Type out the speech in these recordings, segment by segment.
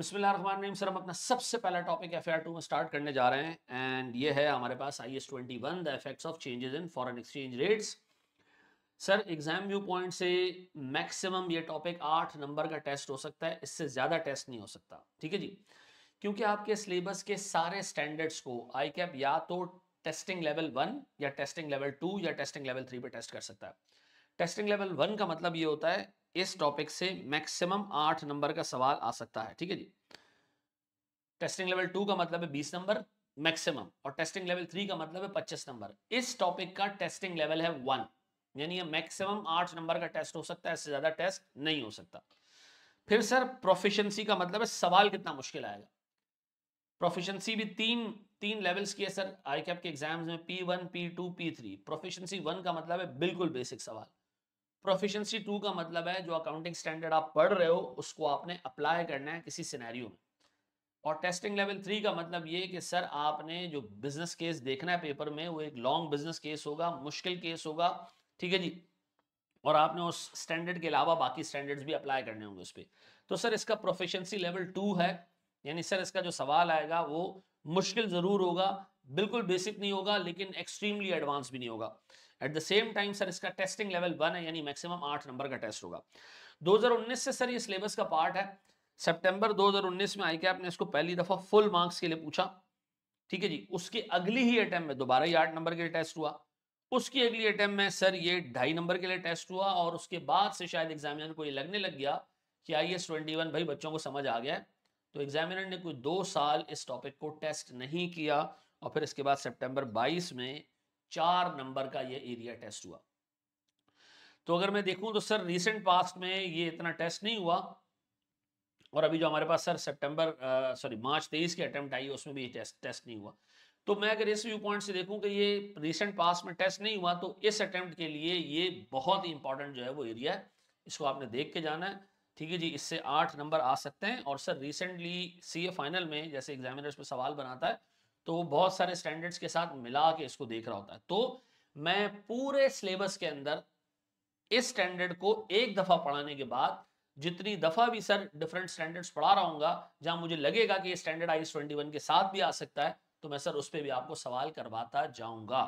बिस्मिल्लाम sir हम अपना सबसे पहला टॉपिक एफ टू में स्टार्ट करने जा रहे हैं एंड ये है हमारे पास I S twenty one the effects of changes in foreign exchange rates sir exam view point से मैक्सिमम ये टॉपिक आठ नंबर का टेस्ट हो सकता है इससे ज़्यादा टेस्ट नहीं हो सकता ठीक है जी क्योंकि आपके सिलेबस के सारे स्टैंडर्ड्स को आई कैप या तो टेस्टिंग लेवल वन या टेस्टिंग लेवल टू या टेस्टिंग लेवल थ्री पे टेस्ट कर सकता है टेस्टिंग लेवल वन का मतलब ये होता है इस टॉपिक से मैक्सिमम आठ नंबर का सवाल आ सकता है ठीक है जी टेस्टिंग लेवल टू का मतलब है बीस नंबर मैक्सिमम और टेस्टिंग लेवल थ्री का मतलब है पच्चीस नंबर इस टॉपिक का टेस्टिंग लेवल है वन यानी ये मैक्सिमम आठ नंबर का टेस्ट हो सकता है इससे ज्यादा टेस्ट नहीं हो सकता फिर सर प्रोफिशंसी का मतलब है सवाल कितना मुश्किल आएगा प्रोफिशंसी भी तीन तीन लेवल्स की है सर आई कैप के एग्जाम्स में P one P two P three proficiency one का मतलब है बिल्कुल बेसिक सवाल प्रोफिशंसी टू का मतलब है जो अकाउंटिंग स्टैंडर्ड आप पढ़ रहे हो उसको आपने अप्लाई करना है किसी सिनेरियो में और टेस्टिंग लेवल थ्री का मतलब ये कि सर आपने जो बिजनेस केस देखना है पेपर में वो एक लॉन्ग बिजनेस केस होगा मुश्किल केस होगा ठीक है जी और आपने उस स्टैंडर्ड के अलावा बाकी स्टैंडर्ड्स भी अप्लाई करने होंगे उस पर तो सर इसका प्रोफिशंसी लेवल टू है यानी सर इसका जो सवाल आएगा वो मुश्किल ज़रूर होगा बिल्कुल बेसिक नहीं होगा लेकिन एक्सट्रीमली एडवांस भी नहीं होगा at the same time sir इसका टेस्टिंग लेवल वन है यानी मैक्सिमम आठ नंबर का टेस्ट होगा 2019 से सर ये सिलेबस का पार्ट है सितंबर 2019 में आई कैप ने इसको पहली दफा फुल मार्क्स के लिए पूछा ठीक है जी उसकी अगली ही अटैम्प में दोबारा ही आठ नंबर के लिए टेस्ट हुआ उसकी अगली अटैम्प में सर ये ढाई नंबर के लिए टेस्ट हुआ और उसके बाद से शायद एग्जामिनर को ये लगने लग गया कि आई एस भाई बच्चों को समझ आ गया तो एग्जामिनर ने कोई दो साल इस टॉपिक को टेस्ट नहीं किया और फिर इसके बाद सितंबर 22 में चार नंबर का ये एरिया टेस्ट हुआ तो अगर मैं देखूं तो सर रिसेंट पास्ट में ये इतना टेस्ट नहीं हुआ और अभी जो हमारे पास सर सितंबर सॉरी मार्च तेईस की अटेम्प्ट आई उसमें भी ये टेस्ट टेस्ट नहीं हुआ तो मैं अगर इस व्यू पॉइंट से देखूं कि ये रिसेंट पास में टेस्ट नहीं हुआ तो इस अटेम्प्ट के लिए ये बहुत ही इंपॉर्टेंट जो है वो एरिया है इसको आपने देख के जाना है ठीक है जी इससे आठ नंबर आ सकते हैं और सर रिसेंटली सी फाइनल में जैसे एग्जामिनर्स पे सवाल बनाता है तो वो बहुत सारे स्टैंडर्ड्स के साथ मिला के इसको देख रहा होता है तो मैं पूरे सिलेबस के अंदर इस स्टैंडर्ड को एक दफा पढ़ाने के बाद जितनी दफा भी सर डिफरेंट स्टैंडर्ड्स पढ़ा रहा हूँ जहां मुझे लगेगा कि ये स्टैंडर्ड आई ट्वेंटी वन के साथ भी आ सकता है तो मैं सर उस पर भी आपको सवाल करवाता जाऊंगा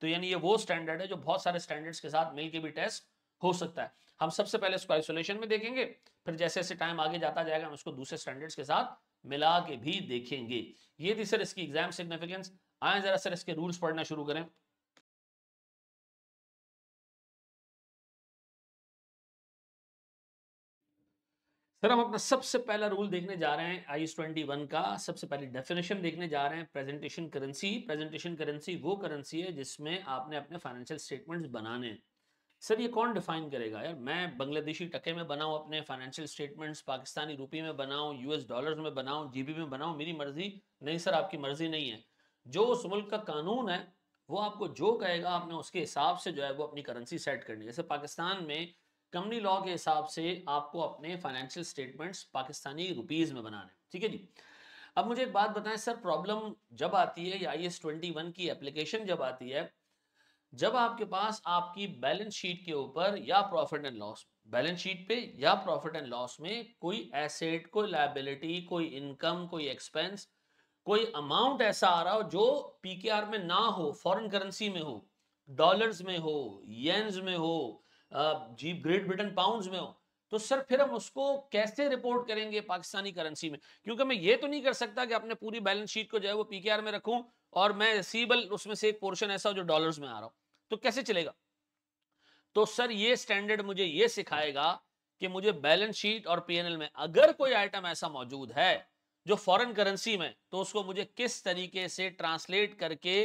तो यानी ये वो स्टैंडर्ड है जो बहुत सारे स्टैंडर्ड्स के साथ मिलकर भी टेस्ट हो सकता है हम सबसे पहले इसको आइसोलेशन में देखेंगे फिर जैसे जैसे टाइम आगे जाता जाएगा हम इसको दूसरे स्टैंडर्ड्स के साथ मिला के भी देखेंगे ये थी सर इसकी एग्जाम सिग्निफिकेंस आए जरा सर इसके रूल्स पढ़ना शुरू करें सर हम अपना सबसे पहला रूल देखने जा रहे हैं आई एस ट्वेंटी वन का सबसे पहले डेफिनेशन देखने जा रहे हैं प्रेजेंटेशन करेंसी प्रेजेंटेशन करेंसी वो करेंसी है जिसमें आपने अपने फाइनेंशियल स्टेटमेंट्स बनाने हैं सर ये कौन डिफाइन करेगा यार मैं बांग्लादेशी टके में बनाऊँ अपने फाइनेंशियल स्टेटमेंट्स पाकिस्तानी रुपी में बनाऊँ यूएस डॉलर्स में बनाऊँ जीबी में बनाऊँ मेरी मर्जी नहीं सर आपकी मर्जी नहीं है जो उस मुल्क का कानून है वो आपको जो कहेगा आपने उसके हिसाब से जो है वो अपनी करेंसी सेट करनी है जैसे पाकिस्तान में कंपनी लॉ के हिसाब से आपको अपने फाइनेंशियल स्टेटमेंट्स पाकिस्तानी रुपीज़ में बनाने ठीक है जी अब मुझे एक बात बताएं सर प्रॉब्लम जब आती है या आई एस ट्वेंटी वन की एप्लीकेशन जब आती है जब आपके पास आपकी बैलेंस शीट के ऊपर या profit and loss balance sheet पे या प्रॉफिट एंड लॉस में कोई एसेट कोई लाइबिलिटी कोई इनकम कोई एक्सपेंस कोई अमाउंट ऐसा आ रहा हो जो पीकेआर में ना हो फॉरेन करेंसी में हो डॉलर्स में हो येन्स में हो जी ग्रेट ब्रिटेन पाउंड्स में हो तो सर फिर हम उसको कैसे रिपोर्ट करेंगे पाकिस्तानी करेंसी में क्योंकि मैं ये तो नहीं कर सकता कि अपने पूरी बैलेंस शीट को जो है वो पीकेआर में रखूं और मैं रिसीबल उसमें से एक पोर्शन ऐसा हो जो डॉलर्स में आ रहा हूं तो कैसे चलेगा तो सर ये स्टैंडर्ड मुझे ये सिखाएगा कि मुझे बैलेंस शीट और पीएनएल में अगर कोई आइटम ऐसा मौजूद है जो फॉरेन करेंसी में तो उसको मुझे किस तरीके से ट्रांसलेट करके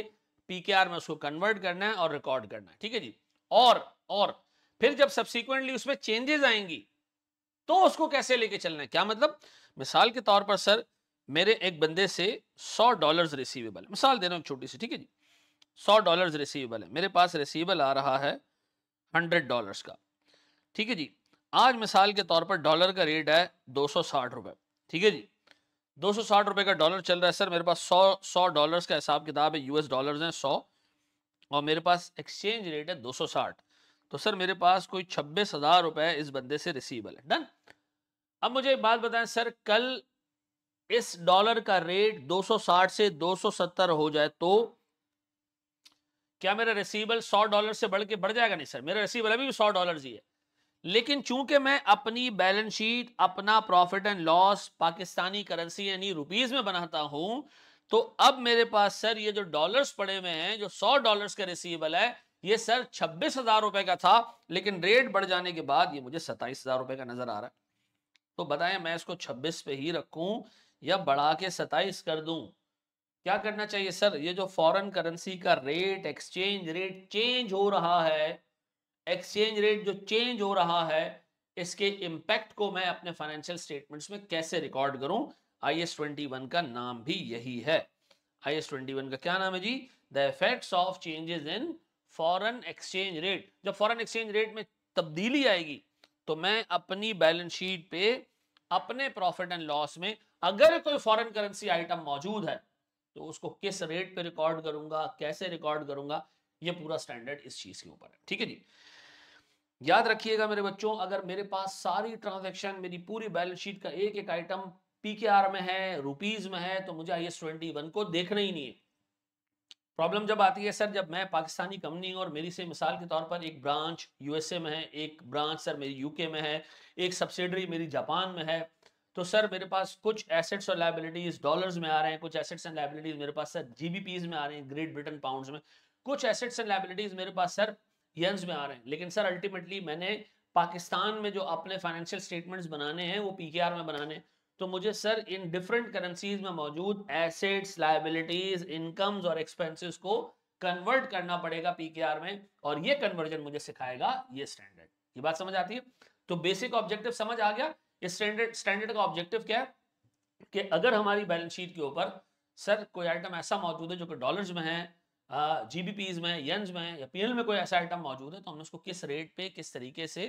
पीकेआर में उसको कन्वर्ट करना है और रिकॉर्ड करना है ठीक है जी और और फिर जब सब्सिक्वेंटली उसमें चेंजेस आएंगी तो उसको कैसे लेके चलना है क्या मतलब मिसाल के तौर पर सर मेरे एक बंदे से सौ डॉलर रिसीवेबल मिसाल दे रहा हूँ छोटी सी ठीक है जी सौ डॉलर्स रिसीवेबल है मेरे पास रिसीवेबल आ रहा है हंड्रेड डॉलर्स का ठीक है जी आज मिसाल के तौर पर डॉलर का रेट है दो सौ साठ रुपये ठीक है जी दो सौ साठ रुपए का डॉलर चल रहा है सर मेरे पास सौ सौ डॉलर्स का हिसाब किताब है यूएस डॉलर्स हैं सौ और मेरे पास एक्सचेंज रेट है दो सौ साठ तो सर मेरे पास कोई छब्बीस हज़ार रुपये इस बंदे से रिसीवेबल है डन अब मुझे एक बात बताएं सर कल इस डॉलर का रेट 260 से 270 हो जाए तो क्या मेरा रिसीवेबल सौ डॉलर से बढ़ के बढ़ जाएगा नहीं सर मेरा रिसीवल अभी भी सौ डॉलर ही है लेकिन चूंकि मैं अपनी बैलेंस शीट अपना profit and loss Pakistani currency यानी रुपीज में बनाता हूं तो अब मेरे पास सर ये जो डॉलर्स पड़े हुए हैं जो सौ डॉलर्स का रिसीवल है ये सर छब्बीस हजार रुपए का था लेकिन रेट बढ़ जाने के बाद ये मुझे सत्ताईस हजार रुपए का नजर आ रहा है तो बताएं मैं इसको छब्बीस पे ही रखूं या बढ़ा के सताइस कर दूं क्या करना चाहिए सर ये जो फॉरेन करेंसी का रेट एक्सचेंज रेट चेंज हो रहा है एक्सचेंज रेट जो चेंज हो रहा है इसके इंपैक्ट को मैं अपने फाइनेंशियल स्टेटमेंट्स में कैसे रिकॉर्ड करूं आई एस ट्वेंटी वन का नाम भी यही है आई एस ट्वेंटी वन का क्या नाम है जी the effects of changes in foreign exchange rate जब फॉरेन एक्सचेंज रेट में तब्दीली आएगी तो मैं अपनी बैलेंस शीट पे अपने प्रॉफिट एंड लॉस में अगर कोई फॉरेन करेंसी आइटम मौजूद है तो उसको किस रेट पे रिकॉर्ड करूंगा कैसे रिकॉर्ड करूंगा ये पूरा स्टैंडर्ड इस चीज के ऊपर है ठीक है जी याद रखिएगा मेरे बच्चों अगर मेरे पास सारी ट्रांजेक्शन मेरी पूरी बैलेंस शीट का एक एक आइटम पीकेआर में है रुपीज में है तो मुझे आई एस ट्वेंटी वन को देखना ही नहीं है प्रॉब्लम जब आती है सर जब मैं पाकिस्तानी कंपनी और मेरी से मिसाल के तौर पर एक ब्रांच यूएसए में है एक ब्रांच सर मेरी यूके में है एक सब्सिडरी मेरी जापान में है तो सर मेरे पास कुछ एसेट्स और लाइबिलिटीज डॉलर्स में आ रहे हैं कुछ एसेट्स एंड लाइबिलिटीज मेरे पास सर जीबीपीज में आ रहे हैं ग्रेट ब्रिटेन पाउंड्स में कुछ एसेट्स एंड लाइबिलिटीज मेरे पास सर यंस में आ रहे हैं लेकिन सर अल्टीमेटली मैंने पाकिस्तान में जो अपने फाइनेंशियल स्टेटमेंट्स बनाने हैं वो पी में बनाने तो मुझे सर इन डिफरेंट करेंसीज में मौजूद एसेट्स लाइबिलिटीज इनकम्स और एक्सपेंसिस को कन्वर्ट करना पड़ेगा पीकेआर में और ये कन्वर्जन मुझे सिखाएगा ये स्टैंडर्ड ये बात समझ आती है तो बेसिक ऑब्जेक्टिव समझ आ गया स्टैंडर्ड स्टैंडर्ड का ऑब्जेक्टिव क्या है कि अगर हमारी बैलेंस शीट के ऊपर सर कोई आइटम ऐसा मौजूद है जो कि डॉलर्स में है जीबीपीज में यंस में या पीएल में कोई ऐसा आइटम मौजूद है तो हमने उसको किस रेट पे किस तरीके से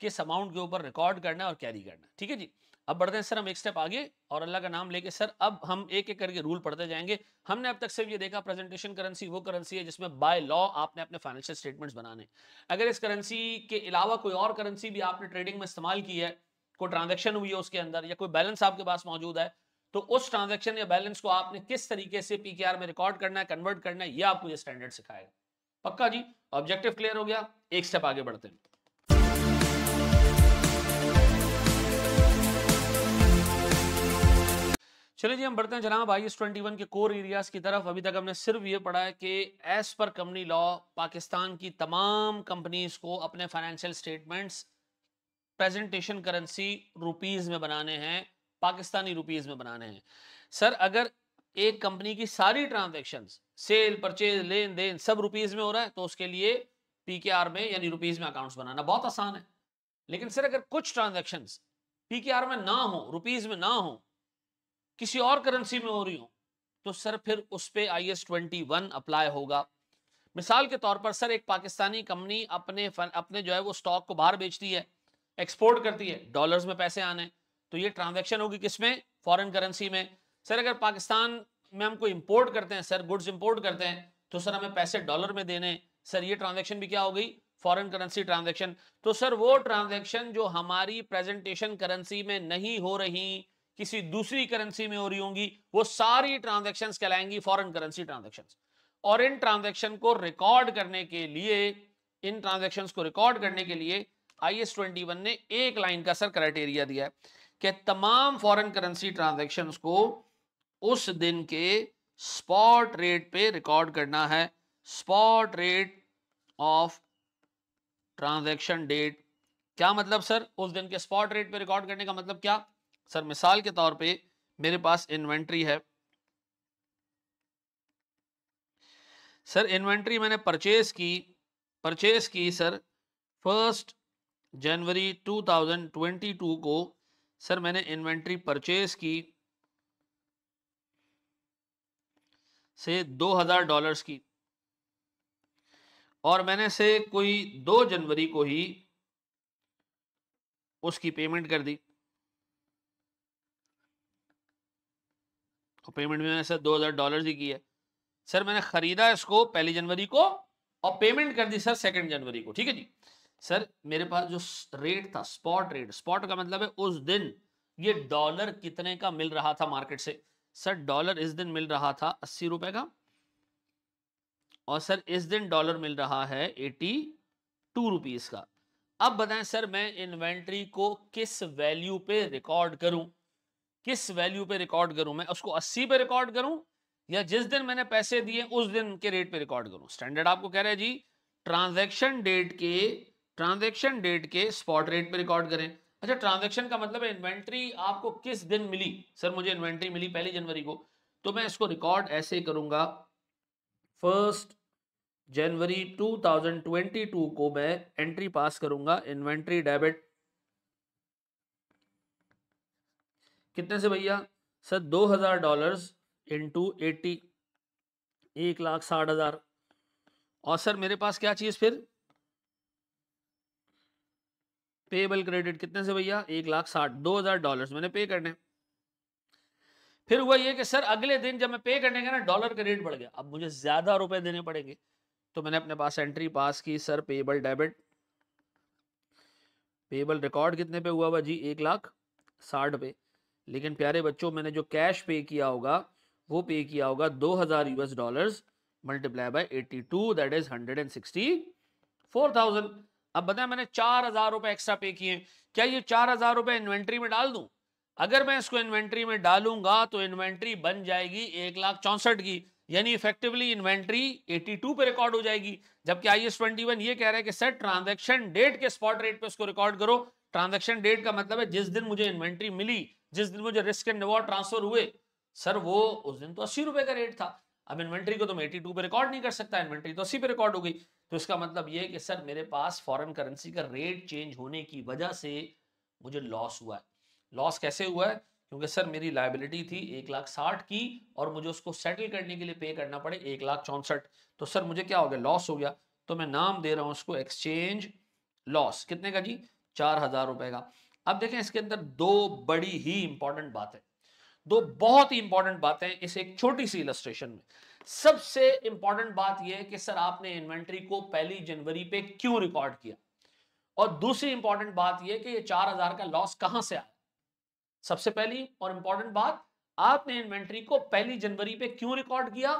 किस अमाउंट के ऊपर रिकॉर्ड करना है और कैरी करना है ठीक है जी अब बढ़ते हैं सर हम एक स्टेप आगे और अल्लाह का नाम लेके सर अब हम एक एक करके रूल पढ़ते जाएंगे हमने अब तक सिर्फ ये देखा प्रेजेंटेशन करेंसी वो करेंसी है जिसमें बाय लॉ आपने अपने फाइनेंशियल स्टेटमेंट्स बनाने अगर इस करेंसी के अलावा कोई और करेंसी भी आपने ट्रेडिंग में इस्तेमाल की है कोई ट्रांजेक्शन हुई है उसके अंदर या कोई बैलेंस आपके पास मौजूद है तो उस ट्रांजेक्शन या बैलेंस को आपने किस तरीके से पीकेआर में रिकॉर्ड करना है कन्वर्ट करना है यह आपको यह स्टैंडर्ड सिखाएगा पक्का जी ऑब्जेक्टिव क्लियर हो गया एक स्टेप आगे बढ़ते हैं चलिए जी हम बढ़ते हैं जनाब आई एस ट्वेंटी वन के कोर एरियाज की तरफ अभी तक हमने सिर्फ ये पढ़ा है कि as per company law Pakistan की तमाम कंपनीज को अपने financial statements presentation currency rupees में बनाने हैं पाकिस्तानी रुपीज में बनाने हैं सर अगर एक कंपनी की सारी ट्रांजेक्शन सेल परचेज लेन देन सब रुपीज में हो रहा है तो उसके लिए पी के आर में यानी रुपीज में अकाउंट्स बनाना बहुत आसान है लेकिन सर अगर कुछ ट्रांजेक्शन पी के आर में ना हो रुपीज में ना हो किसी और करेंसी में हो रही हो तो सर फिर उस पर I S twenty one apply होगा मिसाल के तौर पर सर एक पाकिस्तानी कंपनी अपने अपने जो है वो स्टॉक को बाहर बेचती है एक्सपोर्ट करती है डॉलर्स में पैसे आने तो ये ट्रांजेक्शन होगी किसमें फॉरेन करेंसी में सर अगर पाकिस्तान में हमको इंपोर्ट करते हैं सर गुड्स इंपोर्ट करते हैं तो सर हमें पैसे डॉलर में देने सर ये ट्रांजेक्शन भी क्या हो गई फॉरेन करेंसी ट्रांजेक्शन तो सर वो ट्रांजेक्शन जो हमारी प्रेजेंटेशन करेंसी में नहीं हो रही किसी दूसरी करेंसी में हो रही होंगी वो सारी ट्रांजेक्शन कहलाएंगी फॉरन करेंसी ट्रांजेक्शन और इन ट्रांजेक्शन को रिकॉर्ड करने के लिए इन ट्रांजेक्शन को रिकॉर्ड करने के लिए आई एस ट्वेंटी वन ने एक लाइन का सर क्राइटेरिया दिया है कि तमाम फॉरेन करेंसी ट्रांजेक्शन को उस दिन के स्पॉट रेट पे रिकॉर्ड करना है spot rate of transaction date क्या मतलब सर उस दिन के स्पॉट रेट पे रिकॉर्ड करने का मतलब क्या सर मिसाल के तौर पे मेरे पास इन्वेंट्री है सर इन्वेंट्री मैंने परचेज की परचेज की सर फर्स्ट जनवरी 2022 को सर मैंने इन्वेंट्री परचेज की से 2000 डॉलर्स की और मैंने से कोई 2 जनवरी को ही उसकी पेमेंट कर दी और पेमेंट भी मैंने सर 2000 डॉलर्स ही की है सर मैंने खरीदा इसको पहली जनवरी को और पेमेंट कर दी सर सेकंड जनवरी को ठीक है जी सर मेरे पास जो रेट था स्पॉट रेट स्पॉट का मतलब है उस दिन ये डॉलर कितने का मिल रहा था मार्केट से सर डॉलर इस दिन मिल रहा था अस्सी रुपए का और सर इस दिन डॉलर मिल रहा है एटी टू रुपीज का अब बताएं सर मैं इन्वेंट्री को किस वैल्यू पे रिकॉर्ड करूं किस वैल्यू पे रिकॉर्ड करूं मैं उसको अस्सी पे रिकॉर्ड करूं या जिस दिन मैंने पैसे दिए उस दिन के रेट पे रिकॉर्ड करूं स्टैंडर्ड आपको कह रहे हैं जी ट्रांजेक्शन डेट के ट्रांजेक्शन डेट के स्पॉट रेट पे रिकॉर्ड करें अच्छा ट्रांजेक्शन का मतलब है इन्वेंट्री आपको किस दिन मिली सर मुझे इन्वेंट्री मिली पहली जनवरी को तो मैं इसको रिकॉर्ड ऐसे करूंगा फर्स्ट जनवरी 2022 को मैं एंट्री पास करूंगा इन्वेंट्री डेबिट कितने से भैया सर 2000 डॉलर इंटू एटी एक लाख साठ हजार और सर मेरे पास क्या चीज़ फिर पेबल क्रेडिट कितने से भैया एक लाख साठ दो हजार डॉलर मैंने पे करने फिर हुआ ये कि सर अगले दिन जब मैं पे करने गया ना डॉलर का रेट बढ़ गया अब मुझे ज्यादा रुपए देने पड़ेंगे तो मैंने अपने पास एंट्री पास की sir payable debit payable record कितने पे हुआ हुआ जी एक लाख साठ पे लेकिन प्यारे बच्चों मैंने जो कैश पे किया होगा वो पे किया होगा दो हजार US dollar multiply by eighty two that is hundred and sixty four thousand अब बताए मैंने चार हजार रुपए एक्स्ट्रा पे किए क्या ये चार हजार रुपए इन्वेंट्री में डाल दू अगर मैं इसको इन्वेंट्री में डालूंगा तो इन्वेंट्री बन जाएगी एक लाख चौंसठ की यानी इफेक्टिवली इन्वेंट्री 82 पे रिकॉर्ड हो जाएगी जबकि आई एस ट्वेंटी वन ये कह रहा है कि सर ट्रांजेक्शन डेट के स्पॉट रेट पे उसको रिकॉर्ड करो ट्रांजेक्शन डेट का मतलब है जिस दिन मुझे इन्वेंट्री मिली जिस दिन मुझे रिस्क एंड रिवॉर्ड ट्रांसफर हुए सर वो उस दिन तो अस्सी रुपए का रेट था अब इन्वेंट्री को तुम मैं 82 पे रिकॉर्ड नहीं कर सकता इन्वेंट्री तो अस्सी पे रिकॉर्ड हो गई तो इसका मतलब ये है कि सर मेरे पास फॉरेन करेंसी का रेट चेंज होने की वजह से मुझे लॉस हुआ है लॉस कैसे हुआ है क्योंकि सर मेरी लाइबिलिटी थी एक लाख साठ की और मुझे उसको सेटल करने के लिए पे करना पड़े एक लाख चौंसठ तो सर मुझे क्या हो गया लॉस हो गया तो मैं नाम दे रहा हूँ उसको एक्सचेंज लॉस कितने का जी चार हजार रुपए का अब देखें इसके अंदर दो बड़ी ही इंपॉर्टेंट बातें दो बहुत ही इंपॉर्टेंट बातें इस एक छोटी सी इलस्ट्रेशन में सबसे इंपॉर्टेंट बात यह है कि सर आपने इन्वेंट्री को पहली जनवरी पे क्यों रिकॉर्ड किया और दूसरी इंपॉर्टेंट बात यह कि ये चार हजार का लॉस कहां से आया सबसे पहली और इंपॉर्टेंट बात आपने इन्वेंट्री को पहली जनवरी पे क्यों रिकॉर्ड किया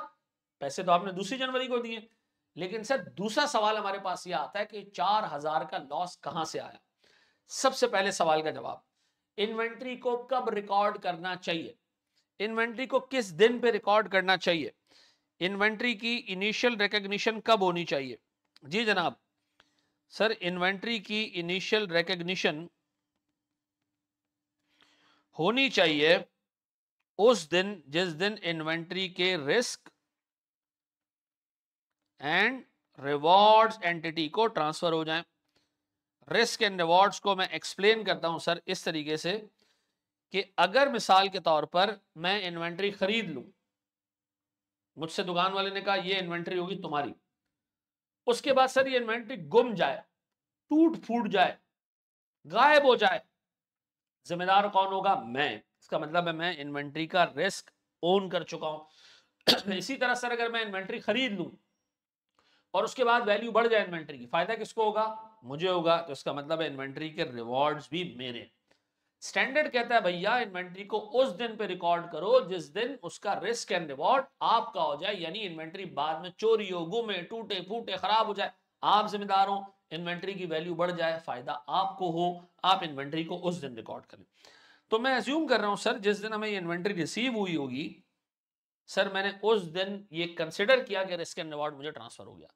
पैसे तो आपने दूसरी जनवरी को दिए लेकिन सर दूसरा सवाल हमारे पास ये आता है कि चार हजार का लॉस कहां से आया सबसे पहले सवाल का जवाब इन्वेंट्री को कब रिकॉर्ड करना चाहिए इन्वेंट्री को किस दिन पे रिकॉर्ड करना चाहिए इन्वेंट्री की इनिशियल रिकग्निशन कब होनी चाहिए जी जनाब सर इन्वेंट्री की इनिशियल रिकग्निशन होनी चाहिए उस दिन जिस दिन इन्वेंट्री के रिस्क एंड रिवॉर्ड्स एंटिटी को ट्रांसफर हो जाए रिस्क एंड रिवॉर्ड्स को मैं एक्सप्लेन करता हूं सर इस तरीके से कि अगर मिसाल के तौर पर मैं इन्वेंट्री खरीद लूँ मुझसे दुकान वाले ने कहा ये इन्वेंट्री होगी तुम्हारी उसके बाद सर ये इन्वेंट्री गुम जाए टूट फूट जाए गायब हो जाए जिम्मेदार कौन होगा मैं इसका मतलब है मैं इन्वेंट्री का रिस्क ओन कर चुका हूं इसी तरह सर अगर मैं इन्वेंट्री खरीद लू और उसके बाद वैल्यू बढ़ जाए इन्वेंट्री की फायदा किसको होगा मुझे होगा तो इसका मतलब है इन्वेंट्री के रिवॉर्ड्स भी मेरे स्टैंडर्ड कहता है भैया इन्वेंट्री को उस दिन पे रिकॉर्ड करो जिस दिन उसका रिस्क एंड रिवॉर्ड आपका हो जाए यानी इन्वेंट्री बाद में चोरी हो गुमे टूटे फूटे खराब हो जाए आप जिम्मेदार हो इन्वेंट्री की वैल्यू बढ़ जाए फायदा आपको हो आप इन्वेंट्री को उस दिन रिकॉर्ड करें तो मैं एज्यूम कर रहा हूं सर जिस दिन हमें ये इन्वेंट्री रिसीव हुई होगी सर मैंने उस दिन ये कंसिडर किया कि रिस्क एंड रिवॉर्ड मुझे ट्रांसफर हो गया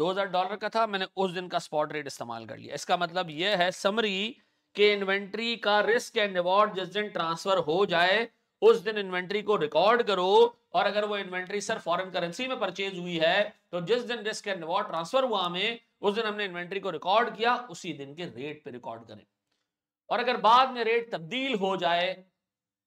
2000 डॉलर का था मैंने उस दिन का स्पॉट रेट इस्तेमाल कर लिया इसका मतलब यह है समरी कि इन्वेंट्री का रिस्क एंड रिवॉर्ड जिस दिन ट्रांसफर हो जाए उस दिन इन्वेंट्री को रिकॉर्ड करो और अगर वो इन्वेंट्री सर फॉरेन करेंसी में परचेज हुई है तो जिस दिन रिस्क एंड रिवॉर्ड ट्रांसफर हुआ हमें उस दिन हमने इन्वेंट्री को रिकॉर्ड किया उसी दिन के रेट पे रिकॉर्ड करें और अगर बाद में रेट तब्दील हो जाए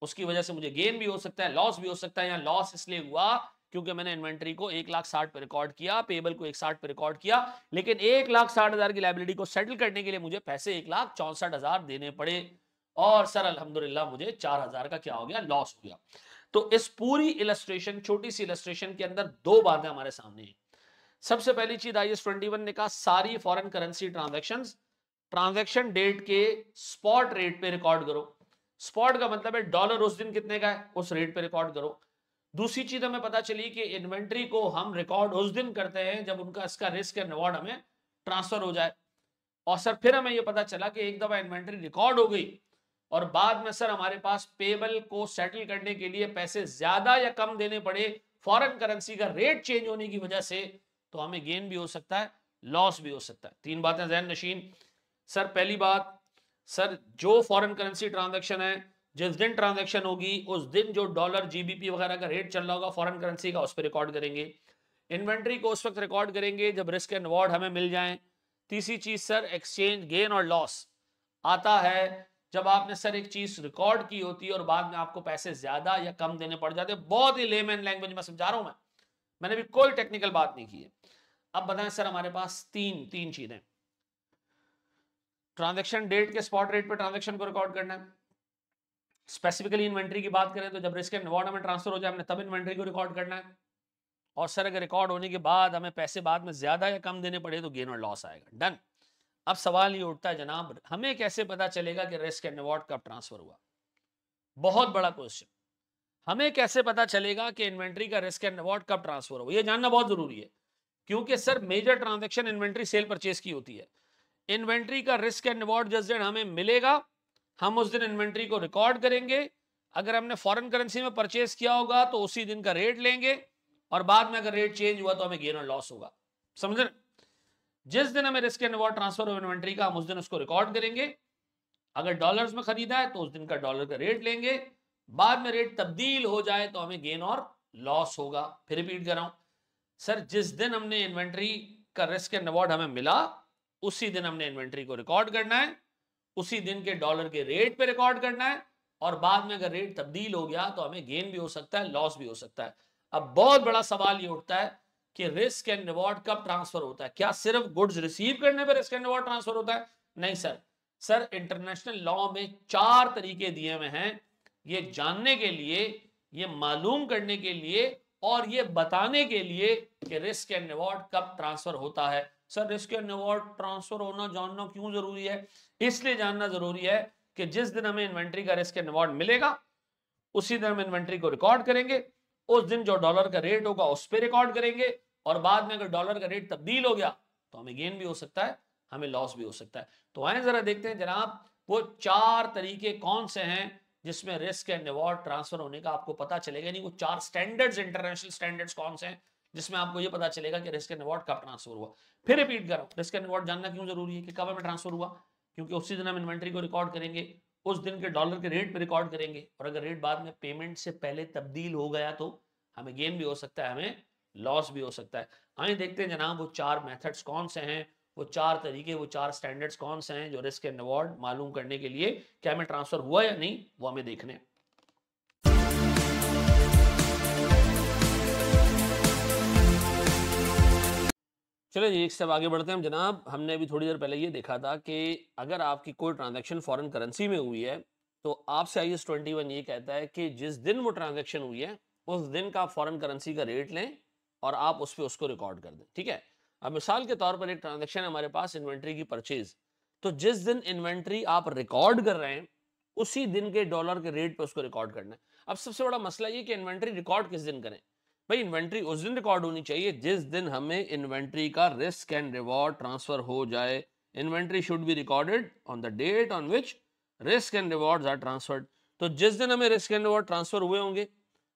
उसकी वजह से मुझे गेन भी हो सकता है लॉस भी हो सकता है या लॉस इसलिए हुआ क्योंकि मैंने इन्वेंट्री को एक लाख साठ पे रिकॉर्ड किया पेबल को एक साठ पे रिकॉर्ड किया लेकिन एक लाख साठ हजार की लाइबिलिटी को सेटल करने के लिए मुझे पैसे एक लाख चौंसठ हजार देने पड़े और सर अल्हम्दुलिल्लाह मुझे चार हजार का क्या हो गया लॉस हो गया तो इस पूरी इलस्ट्रेशन छोटी सी इलस्ट्रेशन के अंदर दो बातें हमारे सामने हैं सबसे पहली चीज आई एस ट्वेंटी वन ने कहा सारी foreign currency transaction transaction date के स्पॉट रेट पे रिकॉर्ड करो स्पॉट का मतलब है डॉलर उस दिन कितने का है उस रेट पे रिकॉर्ड करो दूसरी चीज हमें पता चली कि इन्वेंट्री को हम रिकॉर्ड उस दिन करते हैं जब उनका इसका रिस्क एंड रिवॉर्ड हमें ट्रांसफर हो जाए और सर फिर हमें यह पता चला कि एक दफा इन्वेंट्री रिकॉर्ड हो गई और बाद में सर हमारे पास पेबल को सेटल करने के लिए पैसे ज्यादा या कम देने पड़े फॉरेन करेंसी का रेट चेंज होने की वजह से तो हमें गेन भी हो सकता है लॉस भी हो सकता है तीन बातें जहन नशीन सर पहली बात सर जो फॉरेन करेंसी ट्रांजेक्शन है जिस दिन ट्रांजेक्शन होगी उस दिन जो डॉलर जीबीपी वगैरह का रेट चल रहा होगा फॉरेन करेंसी का उस पर रिकॉर्ड करेंगे इन्वेंट्री को उस वक्त रिकॉर्ड करेंगे जब रिस्क एंड अवार्ड हमें मिल जाए तीसरी चीज सर एक्सचेंज गेन और लॉस आता है जब आपने सर एक चीज रिकॉर्ड की होती है और बाद में आपको पैसे ज्यादा या कम देने पड़ जाते बहुत ही लेमैन लैंग्वेज में समझा रहा हूं मैं मैंने भी कोई टेक्निकल बात नहीं की है अब बताएं सर हमारे पास तीन तीन चीजें ट्रांजेक्शन डेट के स्पॉट रेट पर ट्रांजेक्शन को रिकॉर्ड करना है स्पेसिफिकली इन्वेंट्री की बात करें तो जब रिस्क एंड रिवॉर्ड हमें ट्रांसफर हो जाए हमने तब इन्वेंट्री को रिकॉर्ड करना है और सर अगर रिकॉर्ड होने के बाद हमें पैसे बाद में ज्यादा या कम देने पड़े तो गेन और लॉस आएगा डन अब सवाल ये उठता है जनाब हमें कैसे पता चलेगा कि रिस्क एंड रिवॉर्ड कब ट्रांसफर हुआ बहुत बड़ा क्वेश्चन हमें कैसे पता चलेगा कि इन्वेंट्री का रिस्क एंड रिवॉर्ड कब ट्रांसफर हुआ यह जानना बहुत जरूरी है क्योंकि sir major transaction inventory sale purchase की होती है इन्वेंट्री का रिस्क एंड रिवॉर्ड दिन हमें मिलेगा हम उस दिन इन्वेंट्री को रिकॉर्ड करेंगे अगर हमने फॉरेन करेंसी में परचेज किया होगा तो उसी दिन का रेट लेंगे और बाद में अगर रेट चेंज हुआ तो हमें गेन और लॉस होगा समझ जिस दिन हमें risk and award transfer of inventory का हम उस दिन उसको रिकॉर्ड करेंगे अगर डॉलर्स में खरीदा है तो उस दिन का डॉलर का रेट लेंगे बाद में रेट तब्दील हो जाए तो हमें गेन और लॉस होगा फिर रिपीट कर रहा हूं सर जिस दिन हमने इन्वेंट्री का रिस्क एंड अवॉर्ड हमें मिला उसी दिन हमने इन्वेंट्री को रिकॉर्ड करना है उसी दिन के डॉलर के रेट पे रिकॉर्ड करना है और बाद में अगर रेट तब्दील हो गया तो हमें गेन भी हो सकता है लॉस भी हो सकता है अब बहुत बड़ा सवाल ये उठता है कि रिस्क एंड रिवॉर्ड कब ट्रांसफर होता है क्या सिर्फ गुड्स रिसीव करने पर रिस्क एंड रिवॉर्ड ट्रांसफर होता है नहीं सर सर इंटरनेशनल लॉ में चार तरीके दिए हुए हैं ये जानने के लिए ये मालूम करने के लिए और ये बताने के लिए कि रिस्क एंड रिवॉर्ड कब ट्रांसफर होता है sir risk and reward transfer होना जानना क्यों जरूरी है इसलिए जानना जरूरी है कि जिस दिन हमें इन्वेंट्री का रिस्क एंड रिवॉर्ड मिलेगा उसी दिन हम इन्वेंट्री को रिकॉर्ड करेंगे उस दिन जो डॉलर का रेट होगा उस पर रिकॉर्ड करेंगे और बाद में अगर डॉलर का रेट तब्दील हो गया तो हमें गेन भी हो सकता है हमें लॉस भी हो सकता है तो आए जरा देखते हैं जनाब वो चार तरीके कौन से हैं जिसमें रिस्क एंड रिवॉर्ड ट्रांसफर होने का आपको पता चलेगा यानी वो चार स्टैंडर्ड्स इंटरनेशनल स्टैंडर्ड्स कौन से हैं जिसमें आपको ये पता चलेगा कि रिस्क एंड रिवॉर्ड कब ट्रांसफर हुआ फिर रिपीट कर रहा हूँ रिस्क एंड रिवॉर्ड जानना क्यों जरूरी है कि कब हमें ट्रांसफर हुआ क्योंकि उसी दिन हम इन्वेंट्री को रिकॉर्ड करेंगे उस दिन के डॉलर के रेट पर रिकॉर्ड करेंगे और अगर रेट बाद में पेमेंट से पहले तब्दील हो गया तो हमें गेन भी हो सकता है हमें लॉस भी हो सकता है आइए हाँ देखते हैं जनाब वो चार मेथड्स कौन से हैं वो चार तरीके वो चार स्टैंडर्ड्स कौन से हैं जो रिस्क एंड अवॉर्ड मालूम करने के लिए क्या हमें ट्रांसफर हुआ या नहीं वो हमें देखने हैं चलो जी एक स्टेप आगे बढ़ते हैं जनाब हमने अभी थोड़ी देर पहले ये देखा था कि अगर आपकी कोई ट्रांजैक्शन फॉरेन करेंसी में हुई है तो आपसे आई एस ट्वेंटी वन ये कहता है कि जिस दिन वो ट्रांजैक्शन हुई है उस दिन का फॉरेन करेंसी का रेट लें और आप उस पर उसको रिकॉर्ड कर दें ठीक है अब मिसाल के तौर पर एक ट्रांजेक्शन हमारे पास इन्वेंट्री की परचेज तो जिस दिन इन्वेंट्री आप रिकॉर्ड कर रहे हैं उसी दिन के डॉलर के रेट पर उसको रिकॉर्ड करना है अब सबसे बड़ा मसला ये कि इन्वेंट्री रिकॉर्ड किस दिन करें भाई इन्वेंट्री उस दिन रिकॉर्ड होनी चाहिए जिस दिन हमें इन्वेंट्री का रिस्क एंड रिवॉर्ड ट्रांसफर हो जाए inventory should be recorded on the date on which risk and reward are transferred तो जिस दिन हमें रिस्क एंड रिवॉर्ड ट्रांसफर हुए होंगे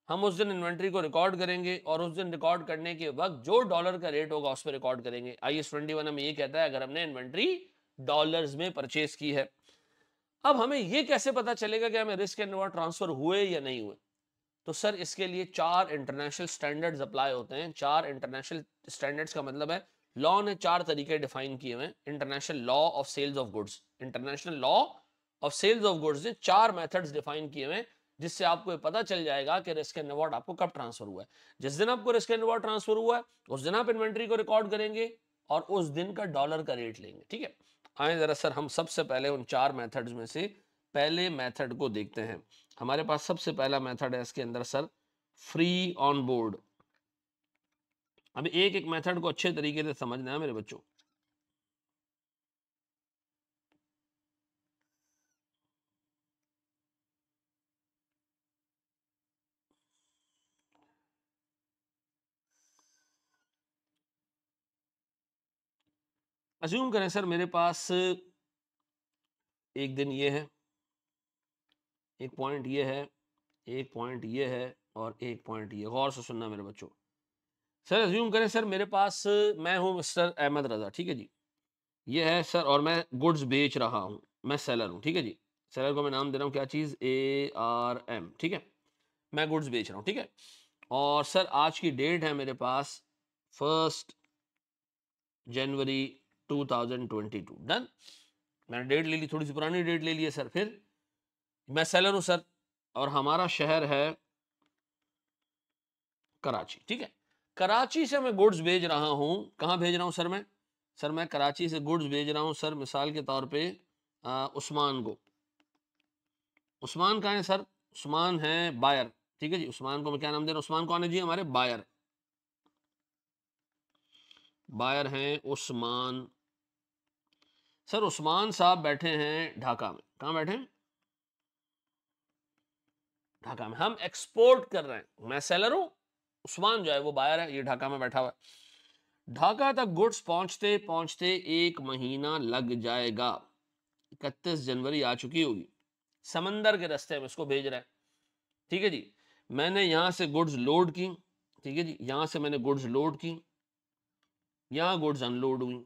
हम उस दिन इन्वेंट्री को रिकॉर्ड करेंगे और उस दिन रिकॉर्ड करने के वक्त जो डॉलर का रेट होगा उस पर रिकॉर्ड करेंगे आई एस ट्वेंटी वन हमें ये कहता है अगर हमने इन्वेंट्री डॉलर्स में परचेज की है अब हमें ये कैसे पता चलेगा कि हमें रिस्क एंड रिवॉर्ड ट्रांसफर हुए या नहीं हुए तो सर इसके लिए चार इंटरनेशनल स्टैंडर्ड्स अप्लाई होते हैं चार इंटरनेशनल स्टैंडर्ड्स का मतलब है लॉ ने चार तरीके डिफाइन किए हुए international law of sales of goods international law of sales of goods ने चार मेथड्स डिफाइन किए हुए जिससे आपको पता चल जाएगा कि रिस्क एंड अवार्ड आपको कब ट्रांसफर हुआ है जिस दिन आपको रिस्क एंड अवार्ड ट्रांसफर हुआ है उस दिन आप इन्वेंट्री को रिकॉर्ड करेंगे और उस दिन का डॉलर का रेट लेंगे ठीक है आए जरा सर हम सबसे पहले उन चार मेथड्स में से पहले मेथड को देखते हैं हमारे पास सबसे पहला मेथड है इसके अंदर सर फ्री ऑन बोर्ड अब एक एक मेथड को अच्छे तरीके से समझना है मेरे बच्चों अज्यूम करें सर मेरे पास एक दिन ये है एक पॉइंट ये है एक पॉइंट ये है और एक पॉइंट ये गौर से सुनना मेरे बच्चों सर रिज्यूम करें सर मेरे पास मैं हूँ सर अहमद रज़ा ठीक है जी ये है सर और मैं गुड्स बेच रहा हूँ मैं सेलर हूँ ठीक है जी सेलर को मैं नाम दे रहा हूँ क्या चीज़ ए आर एम ठीक है मैं गुड्स बेच रहा हूँ ठीक है और सर आज की डेट है मेरे पास फर्स्ट जनवरी 2022 डन मैंने डेट ले ली थोड़ी सी पुरानी डेट ले ली है सर फिर मैं सेलर हूँ सर और हमारा शहर है कराची ठीक है कराची से मैं गुड्स भेज रहा हूँ कहाँ भेज रहा हूँ सर मैं सर मैं कराची से गुड्स भेज रहा हूँ सर मिसाल के तौर पे आ, उस्मान को उस्मान कहाँ है सर उस्मान है बायर ठीक है जी उस्मान को मैं क्या नाम दे रहा हूँ उस्मान कौन है जी हमारे बायर बायर हैं उस्मान सर उस्मान साहब बैठे हैं ढाका में कहाँ बैठे हैं ढाका में हम एक्सपोर्ट कर रहे हैं मैं सेलर हूं उस्मान जो है वो बायर है ये ढाका में बैठा हुआ है ढाका तक गुड्स पहुंचते पहुंचते एक महीना लग जाएगा इकतीस जनवरी आ चुकी होगी समंदर के रस्ते में इसको भेज रहे हैं ठीक है जी मैंने यहां से गुड्स लोड की ठीक है जी यहां से मैंने गुड्स लोड की यहां गुड्स अनलोड हुई